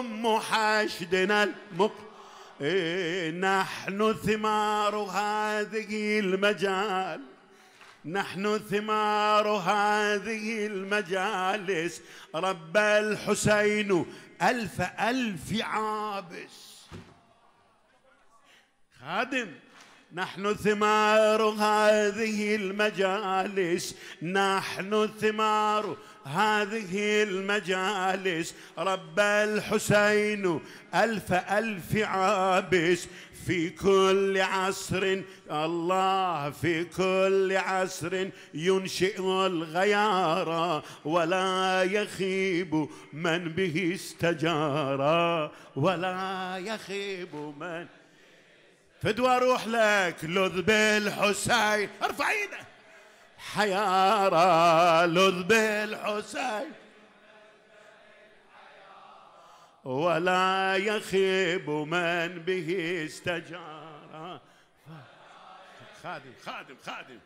أم حشدنا المقاوم إيه، نحن ثمار هذه المجال نحن ثمار هذه المجالس رب الحسين ألف ألف عابس خادم نحن ثمار هذه المجالس نحن ثمار هذه المجالس رب الحسين ألف ألف عابس في كل عصر الله في كل عصر ينشئ الغيارة ولا يخيب من به استجار ولا يخيب من فدوى روح لك لذ بالحسين ارفع ايده حيارى لذ بالحسين ولا يخيب من به استجار خادم خادم خادم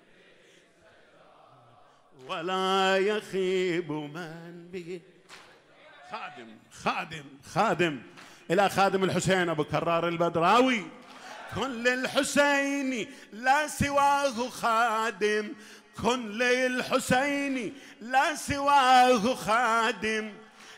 ولا يخيب من به خادم خادم خادم إلى خادم الحسين أبو كرار البدراوي كن للحسين لا سواه خادم كن للحسين لا سواه خادم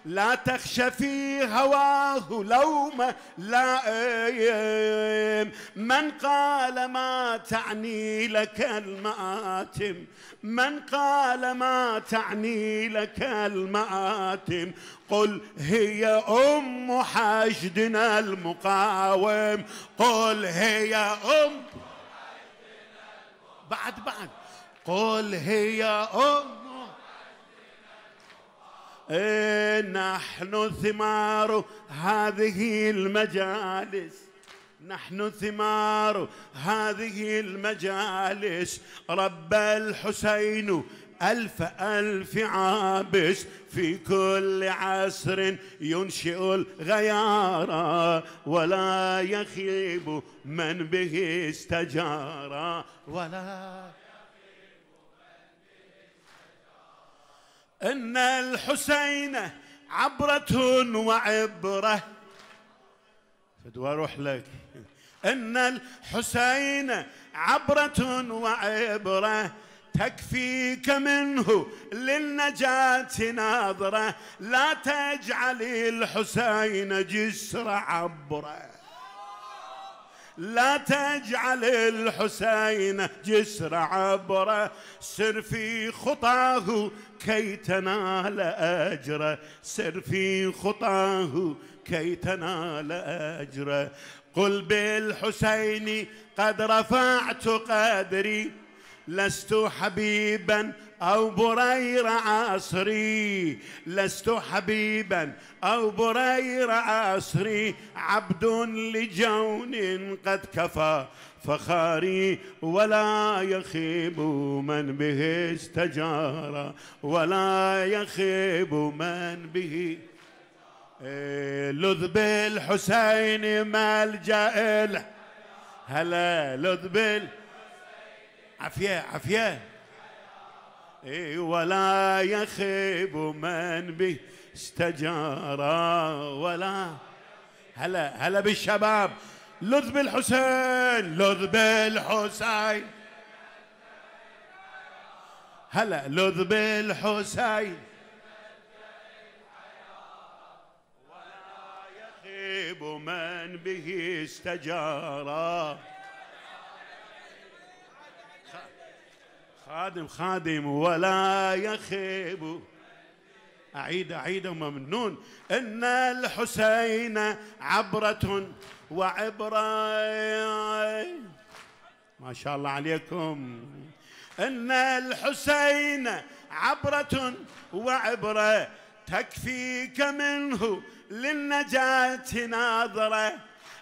لا تخشى في هواه لوم لائم من قال ما تعني لك المآتم من قال ما تعني لك المآتم قل هي أم حشدنا المقاوم قل هي أم بعد بعد قل هي أم إيه نحن ثمار هذه المجالس نحن ثمار هذه المجالس رب الحسين ألف ألف عابس في كل عصر ينشئ الغيارة ولا يخيب من به استجار ولا إن الحسين عبرة وعبرة فدوا أروح لك إن الحسين عبرة وعبرة تكفيك منه للنجاة ناظرة لا تجعل الحسين جسر عبره لا تجعل الحسين جسر عبره سر في خطاه كي تنال أجره سر في خطاه كي تنال أجره قل بالحسين قد رفعت قدري لست حبيبا أو برير عصري لست حبيبا أو برير عصري عبد لجون قد كفى فخاري ولا يخيب من به استجار ولا يخيب من به لذ بالحسين ملجأ له هلا لذ بال عفيه عفيه ولا يخيب من به استجار ولا هلا هلا بالشباب لذ بالحسين لذ بالحسين هلا لذ بالحسين ولا يخيب من به استجار خادم خادم ولا يخيب أعيد أعيد ممنون إن الحسين عبرة وعبرة ما شاء الله عليكم إن الحسين عبرة وعبرة تكفيك منه للنجاة ناظرة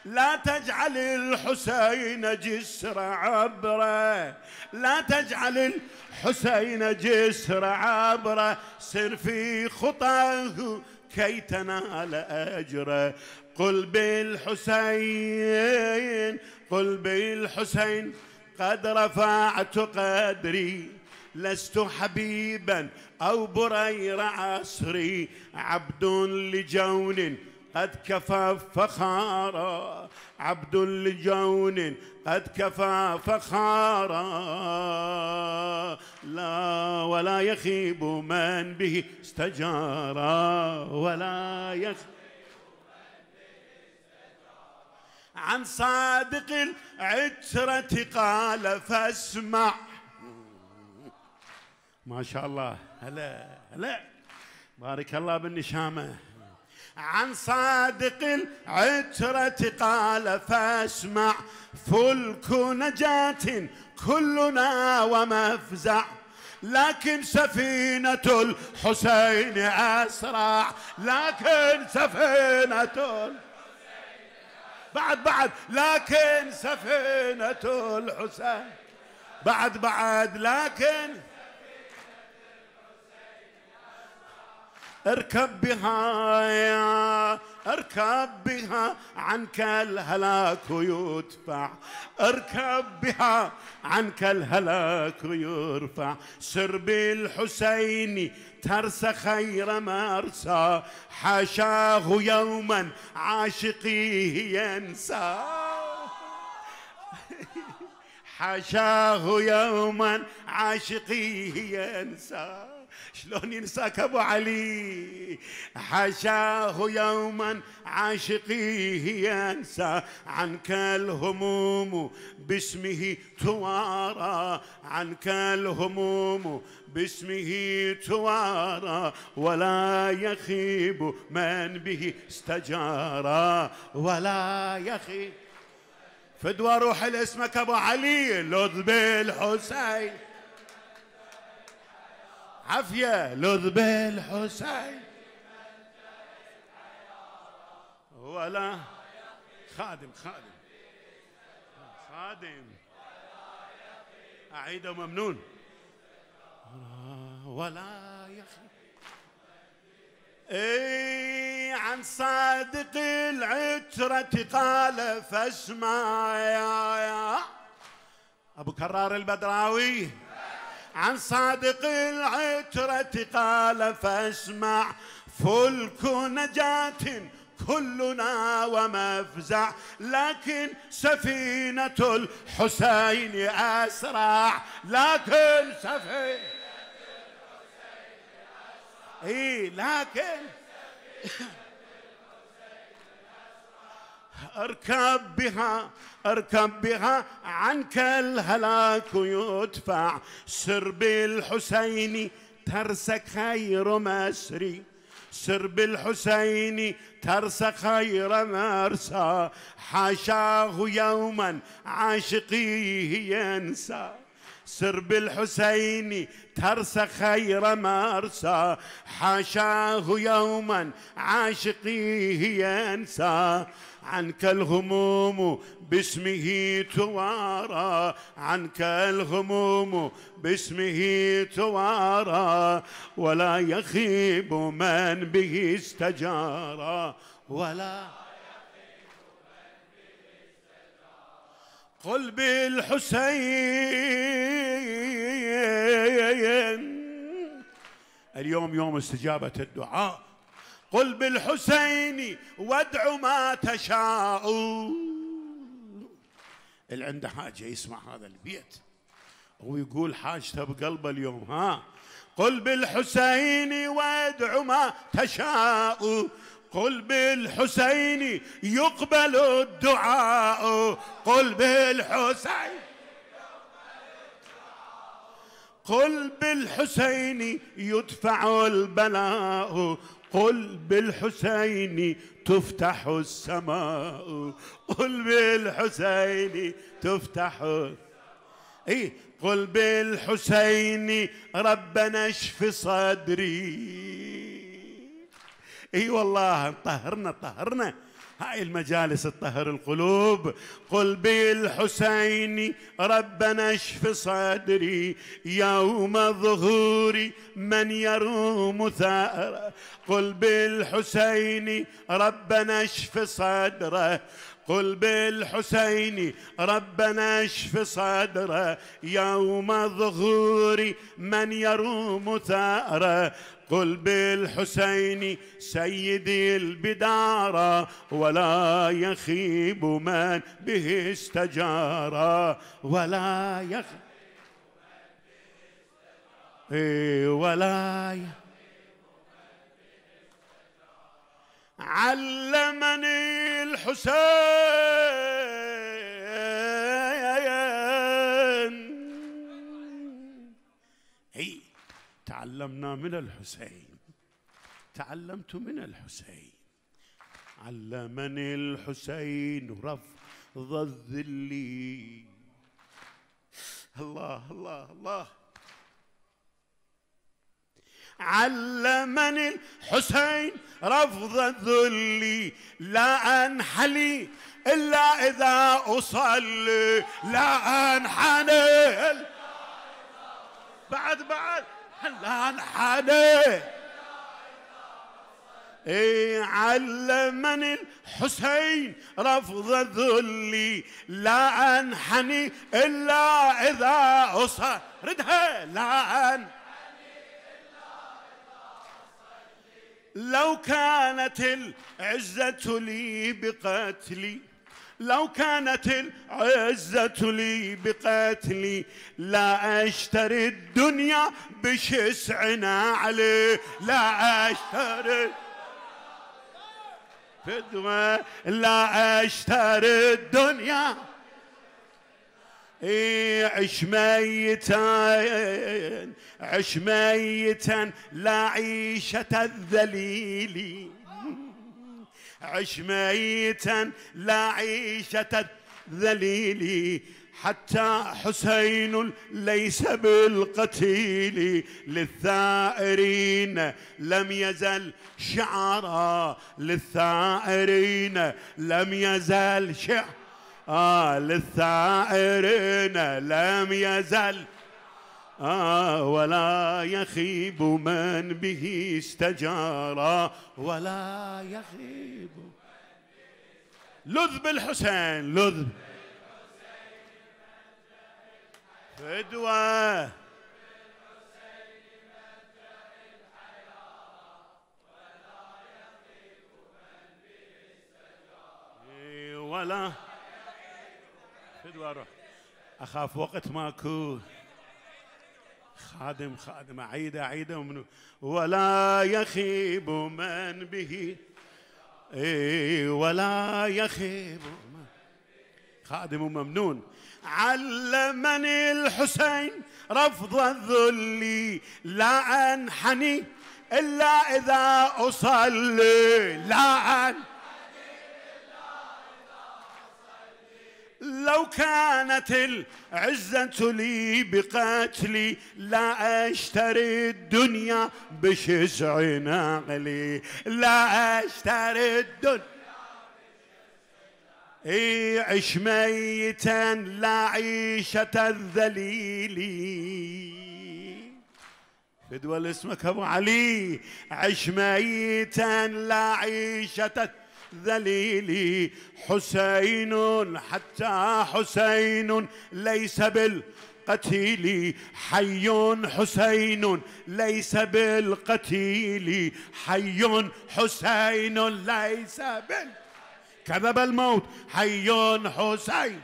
لا تجعل الحسين جسر عبرة لا تجعل الحسين جسر عبرة سر في خطاه كي تنال أجره قل بالحسين قل بالحسين قد رفعت قدري لست حبيبا أو برير عصري عبد لجون قد كفى فخارا عبد لجون قد كفى فخارا لا ولا يخيب من به استجارا ولا يخيب عن صادق العترة قال فاسمع ما شاء الله هلا هلا بارك الله بالنشامة عن صادق العترة قال فاسمع فلك نجاة كلنا ومفزع لكن سفينة الحسين أسرع لكن سفينة بعد بعد لكن سفينة الحسين بعد بعد لكن اركب بها يا اركب بها عنك الهلاك ويدفع اركب بها عنك الهلاك ويرفع سر بالحسين ترس خير ما أرسى حاشاه يوما عاشقيه ينسى حاشاه يوما عاشقيه ينسى شلون ينساك أبو علي حاشاه يوما عاشقيه ينسى عنك الهموم باسمه توارى عنك الهموم باسمه توارى ولا يخيب من به استجارى ولا يخيب فدوى روح لاسمك ابو علي لطب الحسين عافية لذب الحسين ولا خادم خادم خادم أعيده ممنون ولا يخي اي عن صادق العترة قال فاسمع يا, يا أبو كرار البدراوي عن صادق العترة قال فاسمع فلك نجاة كلنا ومفزع لكن سفينة الحسين أسرع لكن سفينة الحسين أسرع إيه لكن اركب بها اركب بها عنك الهلاك يدفع سر بالحسين ترسك خير مسري سر بالحسين ترس خير مرسى حاشاه يوما عاشقيه ينسى سر بالحسين ترس خير مرسى حاشاه يوما عاشقيه ينسى عنك الهموم باسمه توارى عنك الهموم باسمه توارى ولا يخيب من به استجارى ولا قل بالحسين اليوم يوم استجابة الدعاء قل بالحسين وادعوا ما تشاءوا اللي عنده حاجة يسمع هذا البيت ويقول حاجته بقلبه اليوم ها قل بالحسين وادعوا ما تشاءوا قل بالحسين يقبل الدعاء قل بالحسين قل بالحسين يدفع البلاء قل بالحسين تفتح السماء قل بالحسين تفتح اي قل بالحسين ربنا اشف صدري اي والله طهرنا طهرنا هاي المجالس تطهر القلوب قل بالحسين ربنا اشف صدري يوم ظهوري من يروم ثاره قل بالحسين ربنا اشف صدره قل بالحسين ربنا اشف صدره يوم ظهور من يروم ثاره قل بالحسين سيدي البدارة ولا يخيب من به استجار ولا يخيب استجارة ولا يخيب علمني الحسين هي تعلمنا من الحسين تعلمت من الحسين علمني الحسين رفض الذل الله الله الله علمني الحسين رفض الذل لا أنحلي إلا إذا أصلي لا أنحني بعد بعد لا أنحني إيه علمني الحسين رفض ذلي لا أنحني إلا إذا اصلي ردها لا أنحني لو كانت العزة لي بقتلي لو كانت العزة لي بقتلي لا أشتري الدنيا بشسعنا علي لا أشتري فدوة لا أشتري الدنيا عش ميتا عش ميتا لا عيشة الذليل عش ميتا لا عيشة الذليل حتى حسين ليس بالقتيل للثائرين لم يزل شعرا للثائرين لم يزل شعرا آه للثائرين لم يزل آه ولا يخيب من به استجار ولا يخيب لذ بالحسين لذ فدوة إيه، ولا اريد واروح اخاف وقت ماكو خادم خادم عيده عيده ومنو ولا يخيب من به اي ولا يخيب خادم ممنون علمني الحسين رفض الذل لا انحني الا اذا اصلي لا أنحني لو كانت العزة لي بقتلي لا أشتري الدنيا بشسع نقلي لا أشتري الدنيا عش ميتا لا عيشة الذليل فدوى اسمك أبو علي عش ميتا لا عيشة الذليل ذليلي حسين حتى حسين ليس بال بالقتيل حي حسين ليس بالقتيل حي حسين ليس بال كذب الموت حي حسين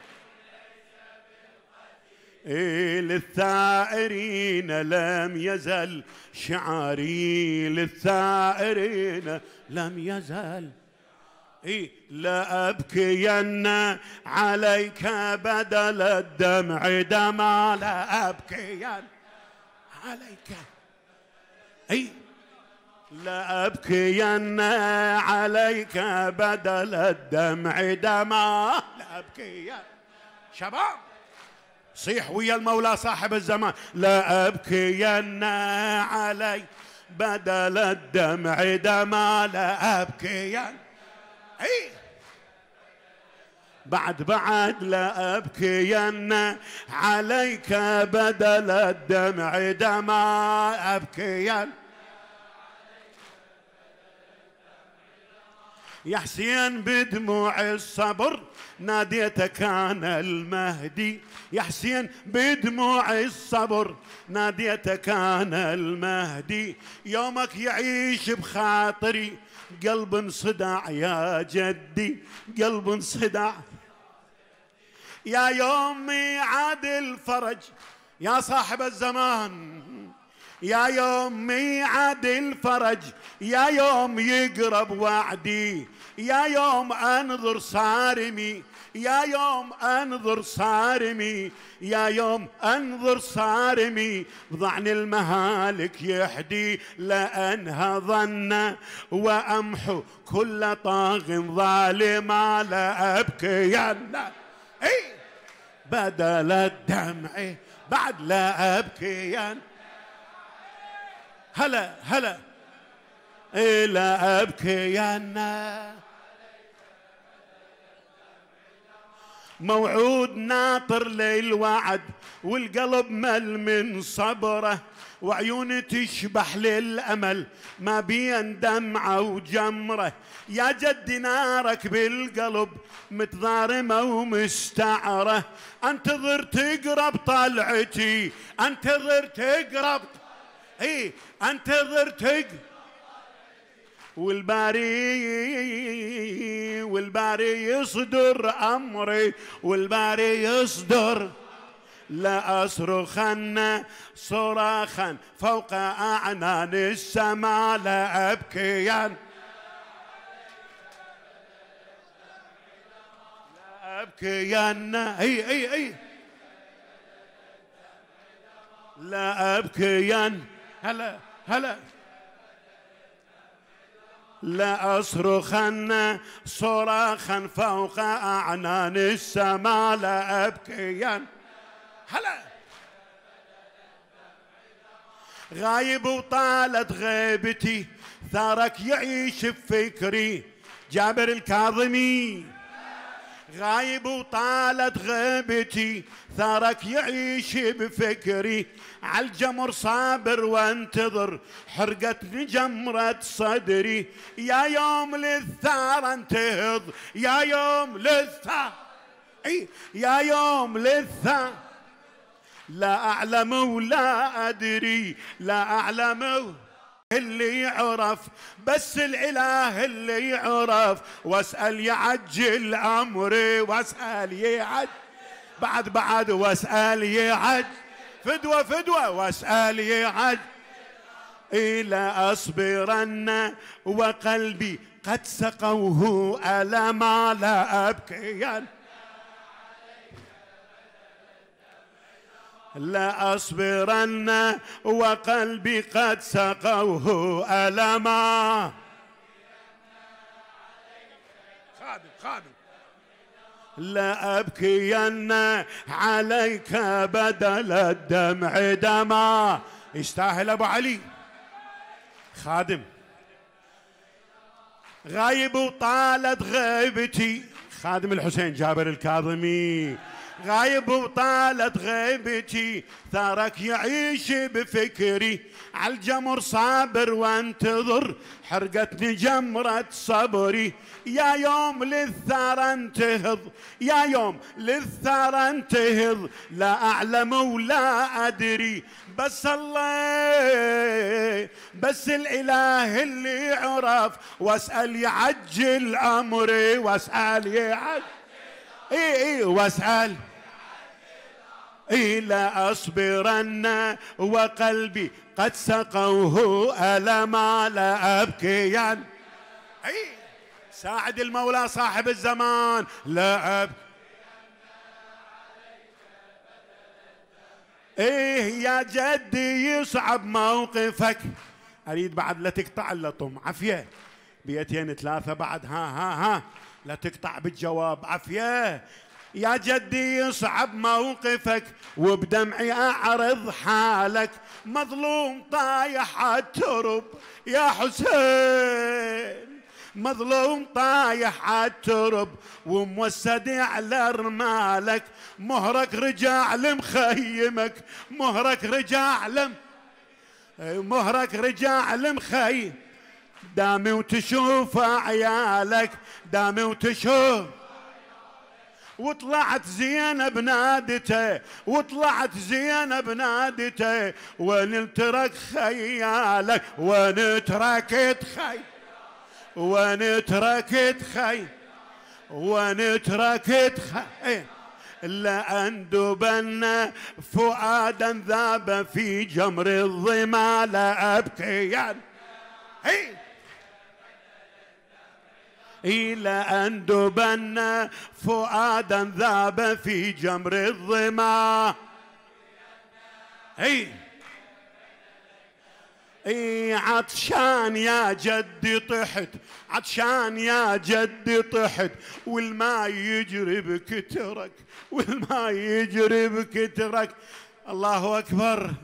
إيه للثائرين لم يزل شعاري للثائرين لم يزل لأبكين عليك بدل الدمع دما لأبكين عليك أي لأبكين عليك بدل الدمع دما لأبكين شباب صيح ويا المولى صاحب الزمان لأبكين علي بدل الدمع دما لأبكين اي بعد بعد لا أبكين عليك بدل الدمع دما ابكي يا حسين بدموع الصبر ناديتك انا المهدي يا حسين بدموع الصبر ناديتك انا المهدي يومك يعيش بخاطري قلب انصدع يا جدي قلب انصدع يا يومي عاد الفرج يا صاحب الزمان يا يومي عاد الفرج يا يوم يقرب وعدي يا يوم انظر صارمي يا يوم أنظر صارمي يا يوم أنظر صارمي ضعن المهالك يحدي لأنها ظن وأمحو كل طاغ ظالم على أبكي يلا أي بدل الدمع بعد لا أبكي هلا هلا إلى أبكي يا الناس موعود ناطر للوعد والقلب مل من صبره وعيوني تشبح للأمل ما بين دمعة وجمرة يا جد نارك بالقلب متضارمة ومستعرة انتظر تقرب طلعتي انتظر تقرب اي انتظر تقرب والباري والباري يصدر أمري والباري يصدر لا أصرخن صراخا فوق أعنان السماء لا أبكيا لا أبكين أي أي أي لا أبكين هلا هلا لأصرخن صراخا فوق أعنان السماء لأبكين هلا غايب وطالت غيبتي ثارك يعيش بفكري جابر الكاظمي غايب وطالت غيبتي ثارك يعيش بفكري عالجمر صابر وانتظر حرقت جمرة صدري يا يوم للثار انتهض يا يوم للثار اي يا يوم للثار لا اعلم ولا ادري لا اعلم اللي يعرف بس الاله اللي يعرف واسال يعجل امري واسال يعجل بعد بعد واسال يعجل فدوه فدوه واسال يعجل الى اصبرن وقلبي قد سقوه ما لا يعني لأصبرن وقلبي قد سقوه ألما خادم خادم لأبكين عليك بدل الدمع دما يستاهل أبو علي خادم غايب وطالت غيبتي خادم الحسين جابر الكاظمي غايب وطالت غيبتي ثارك يعيش بفكري عالجمر صابر وانتظر حرقتني جمرة صبري يا يوم للثار انتهض يا يوم للثار انتهض لا أعلم ولا أدري بس الله بس الإله اللي عرف واسأل يعجل أمري واسأل يعجل اي اي واسأل إلى أصبرن وقلبي قد سقوه ألم لا أبكيا أي ساعد المولى صاحب الزمان لا أبكي ايه يا جدي يصعب موقفك اريد بعد لا تقطع الا طم عافيه بيتين ثلاثه بعد ها ها ها لا تقطع بالجواب عافيه يا جدي يصعب موقفك وبدمعي أعرض حالك مظلوم طايح عالترب يا حسين مظلوم طايح عالترب وموسد على رمالك مهرك رجع لمخيمك مهرك رجع لم مهرك رجع لمخيم دامي وتشوف عيالك دامي وتشوف وطلعت زينب نادته وطلعت زينب نادته وين ترك خيالك وين تركت خي وين تركت خي وين تركت خي لأندبن فؤادا ذاب في جمر الظما لأبكي يعني. إلى أن دبنا فؤادا ذاب في جمر الظما أي اي عطشان يا جدي طحت عطشان يا جدي طحت والماء يجري بكترك والماء يجري بكترك الله اكبر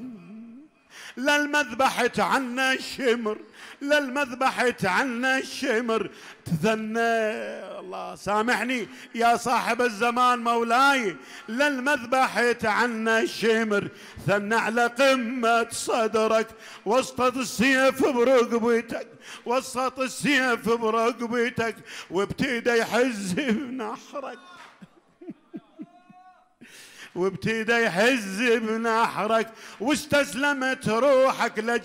لا عنا الشمر للمذبح عنا الشمر تثنى الله سامحني يا صاحب الزمان مولاي للمذبح عنا الشمر ثنى على قمة صدرك وسط السيف برقبتك وسط السيف برقبتك وابتدى يحز بنحرك وابتدى يهز بنحرك واستسلمت روحك لج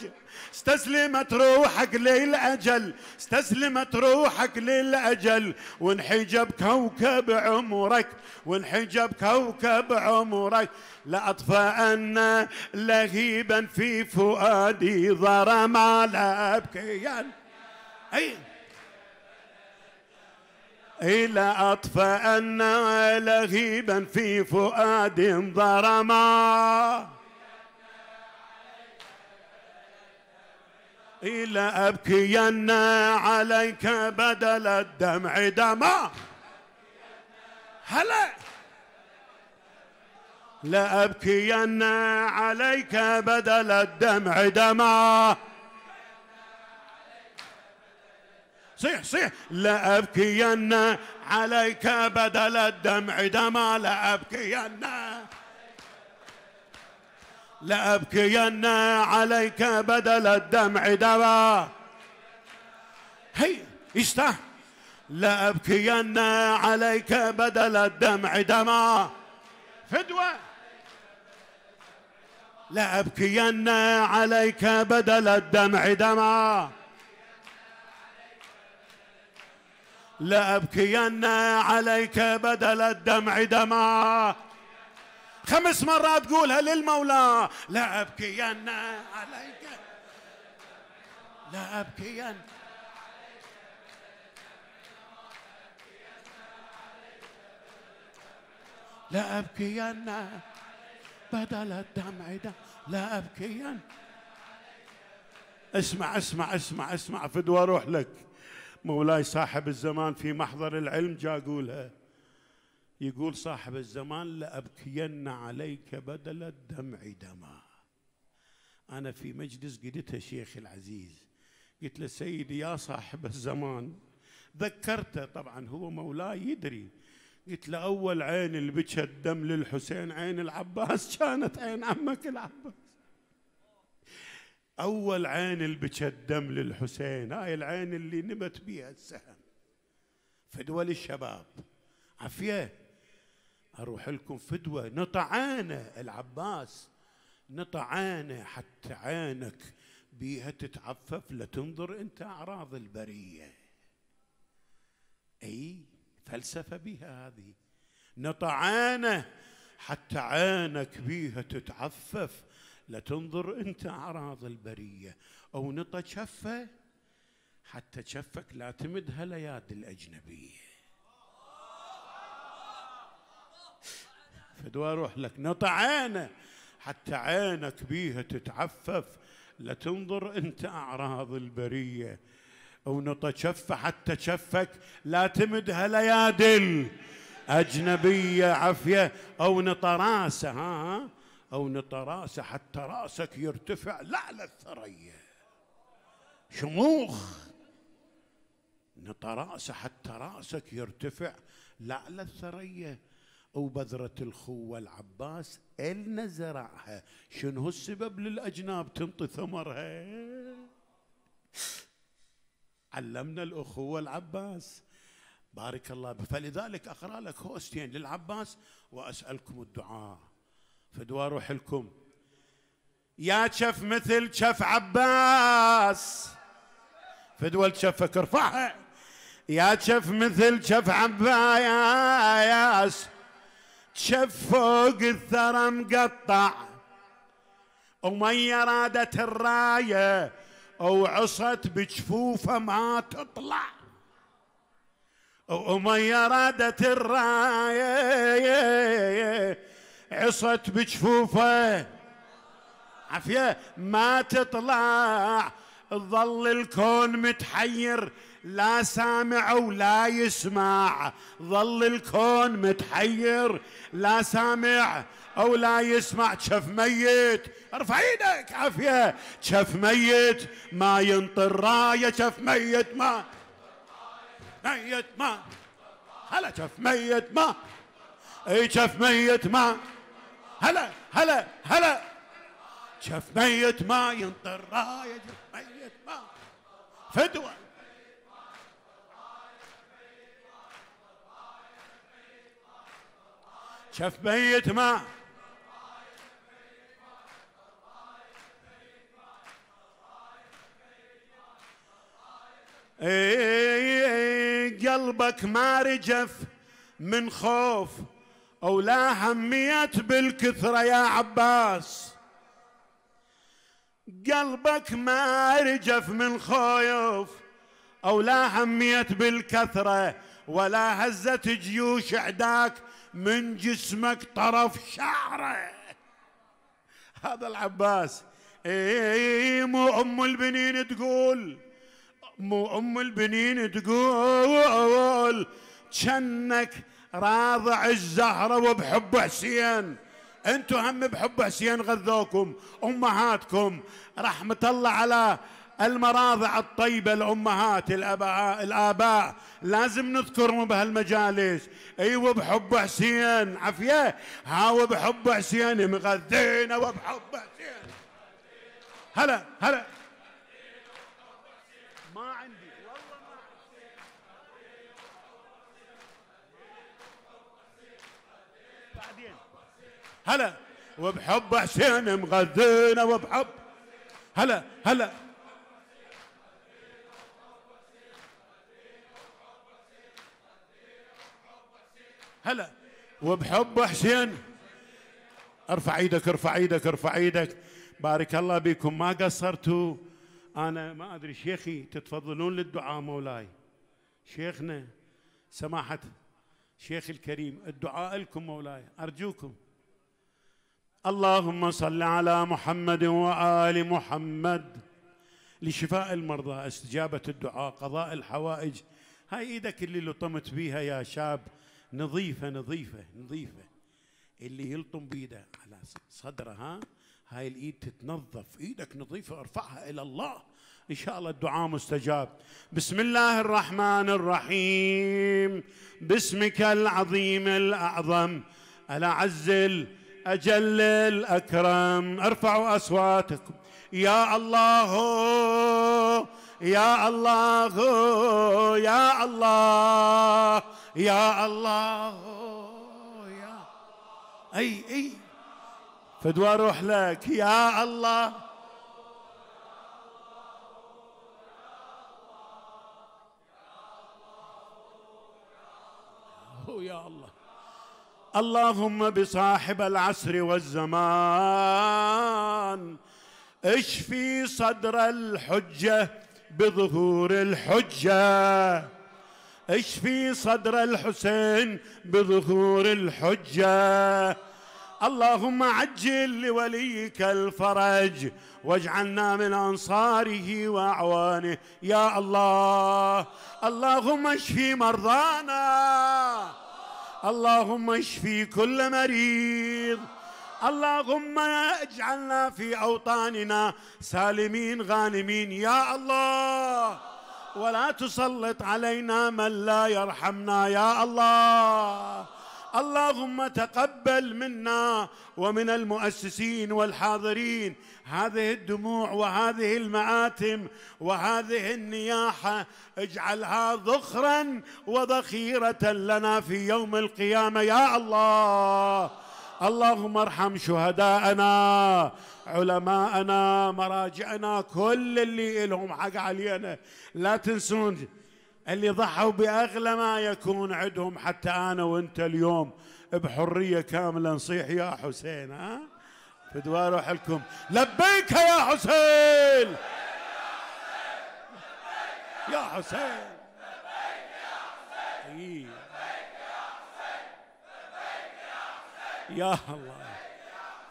استسلمت روحك للأجل استسلمت روحك للأجل وانحجب كوكب عمرك وانحجب كوكب عمرك لأطفأن لهيبا في فؤادي ضرم على أبكيان إلى أطفأن لغيبا في فؤاد ضرما إلى أبكين عليك بدل الدمع دما هلا لأبكين عليك بدل الدمع دما صيح صيح لأبكين عليك بدل الدمع دما لأبكين لأبكين عليك بدل الدمع دما هي يستاهل لأبكين عليك بدل الدمع دما فدوة لأبكين عليك بدل الدمع دما لأبكين عليك بدل الدمع دما خمس مرات قولها للمولى لأبكين عليك لأبكين لأبكين بدل الدمع دما لأبكين اسمع اسمع اسمع اسمع فدوى روح لك مولاي صاحب الزمان في محضر العلم جا يقولها يقول صاحب الزمان لأبكين عليك بدل الدمع دما أنا في مجلس قدتها شيخ العزيز قلت له سيدي يا صاحب الزمان ذكرته طبعا هو مولاي يدري قلت له أول عين اللي بكت دم للحسين عين العباس كانت عين عمك العباس أول عين اللي بتشدم للحسين هاي العين اللي نمت بيها السهم فدوة للشباب عفيه أروح لكم فدوة نطعانة العباس نطعانة حتى عينك بيها تتعفف لتنظر أنت أعراض البرية أي فلسفة بها هذه نطعانة حتى عينك بيها تتعفف لا تنظر أنت أعراض البرية أو نطى شفة حتى شفك لا تمدها لياد الأجنبية فدوا أروح لك نط عينه حتى عينك بيها تتعفف لا تنظر أنت أعراض البرية أو نطى شفة حتى شفك لا تمدها ليادل أجنبية عفية أو نطى راسه ها أو نطراسة حتى راسك يرتفع لعلى الثرية شموخ نطراسة حتى راسك يرتفع لعلى أو وبذرة الخوة العباس إلنا زرعها شنو السبب للأجناب تنطي ثمرها علمنا الأخوة العباس بارك الله فلذلك أقرأ لك هوستين للعباس وأسألكم الدعاء فدوا روح لكم يا شف مثل شف عباس فدوا لشفك ارفعها يا شف مثل شف عباس شف فوق الثرى مقطع ومية رادت الراية أو عصت بجفوفة ما تطلع ومية رادت الراية عصت بجفوفه عافية ما تطلع ظل الكون متحير لا سامع ولا يسمع ظل الكون متحير لا سامع او لا يسمع شف ميت ارفع ايدك عافيه شف ميت ما ينطر رايه شف ميت ما ميت ما هلا شف ميت ما اي شف ميت ما هلا هلا هلا شف ميت ما ينطر راية شف ميت ما فدوى شف ميت ما إيه، قلبك ما رجف من خوف أو لا حميت بالكثرة يا عباس قلبك ما رجف من خوف أو لا حميت بالكثرة ولا هزت جيوش عداك من جسمك طرف شعره هذا العباس اي مو ام البنين تقول مو ام البنين تقول كنك راضع الزهرة وبحب حسين انتو هم بحب حسين غذوكم امهاتكم رحمة الله على المراضع الطيبة الأمهات الأباء, الآباء لازم نذكرهم بهالمجالس أيوة بحب حسين عفية ها وبحب حسين مغذينا وبحب حسين هلا هلا هلا وبحب حسين مغذينا وبحب هلا هلا هلا وبحب حسين ارفع ايدك ارفع ايدك ارفع ايدك بارك الله بكم ما قصرتوا انا ما ادري شيخي تتفضلون للدعاء مولاي شيخنا سماحه شيخ الكريم الدعاء لكم مولاي ارجوكم اللهم صل على محمد وال محمد لشفاء المرضى استجابه الدعاء قضاء الحوائج هاي ايدك اللي لطمت بيها يا شاب نظيفه نظيفه نظيفه اللي يلطم بيده على صدره ها هاي الايد تتنظف ايدك نظيفه ارفعها الى الله ان شاء الله الدعاء مستجاب بسم الله الرحمن الرحيم باسمك العظيم الاعظم الاعز أجل الأكرم ارفعوا أصواتكم يا الله يا الله يا الله يا الله يا أي أي فدوى روح لك يا الله يا الله اللهم بصاحب العصر والزمان اشفي صدر الحجة بظهور الحجة اشفي صدر الحسين بظهور الحجة اللهم عجل لوليك الفرج واجعلنا من أنصاره وأعوانه يا الله اللهم اشفي مرضانا اللهم اشفي كل مريض اللهم اجعلنا في أوطاننا سالمين غانمين يا الله ولا تسلط علينا من لا يرحمنا يا الله اللهم تقبل منا ومن المؤسسين والحاضرين هذه الدموع وهذه المآتم وهذه النياحة اجعلها ذخرا وذخيرة لنا في يوم القيامة يا الله اللهم ارحم شهداءنا علماءنا مراجعنا كل اللي لهم حق علينا لا تنسون اللي ضحوا بأغلى ما يكون عندهم حتى أنا وأنت اليوم بحرية كاملة نصيح يا حسين ها فدوا روح لكم لبيك يا حسين يا حسين لبيك إيه. يا الله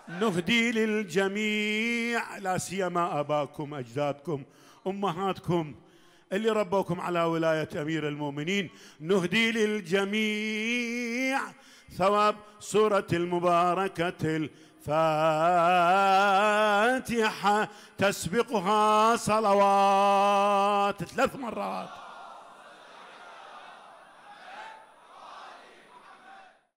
نهدي للجميع لا سيما اباكم اجدادكم امهاتكم اللي ربوكم على ولاية أمير المؤمنين نهدي للجميع ثواب سورة المباركة الفاتحة تسبقها صلوات ثلاث مرات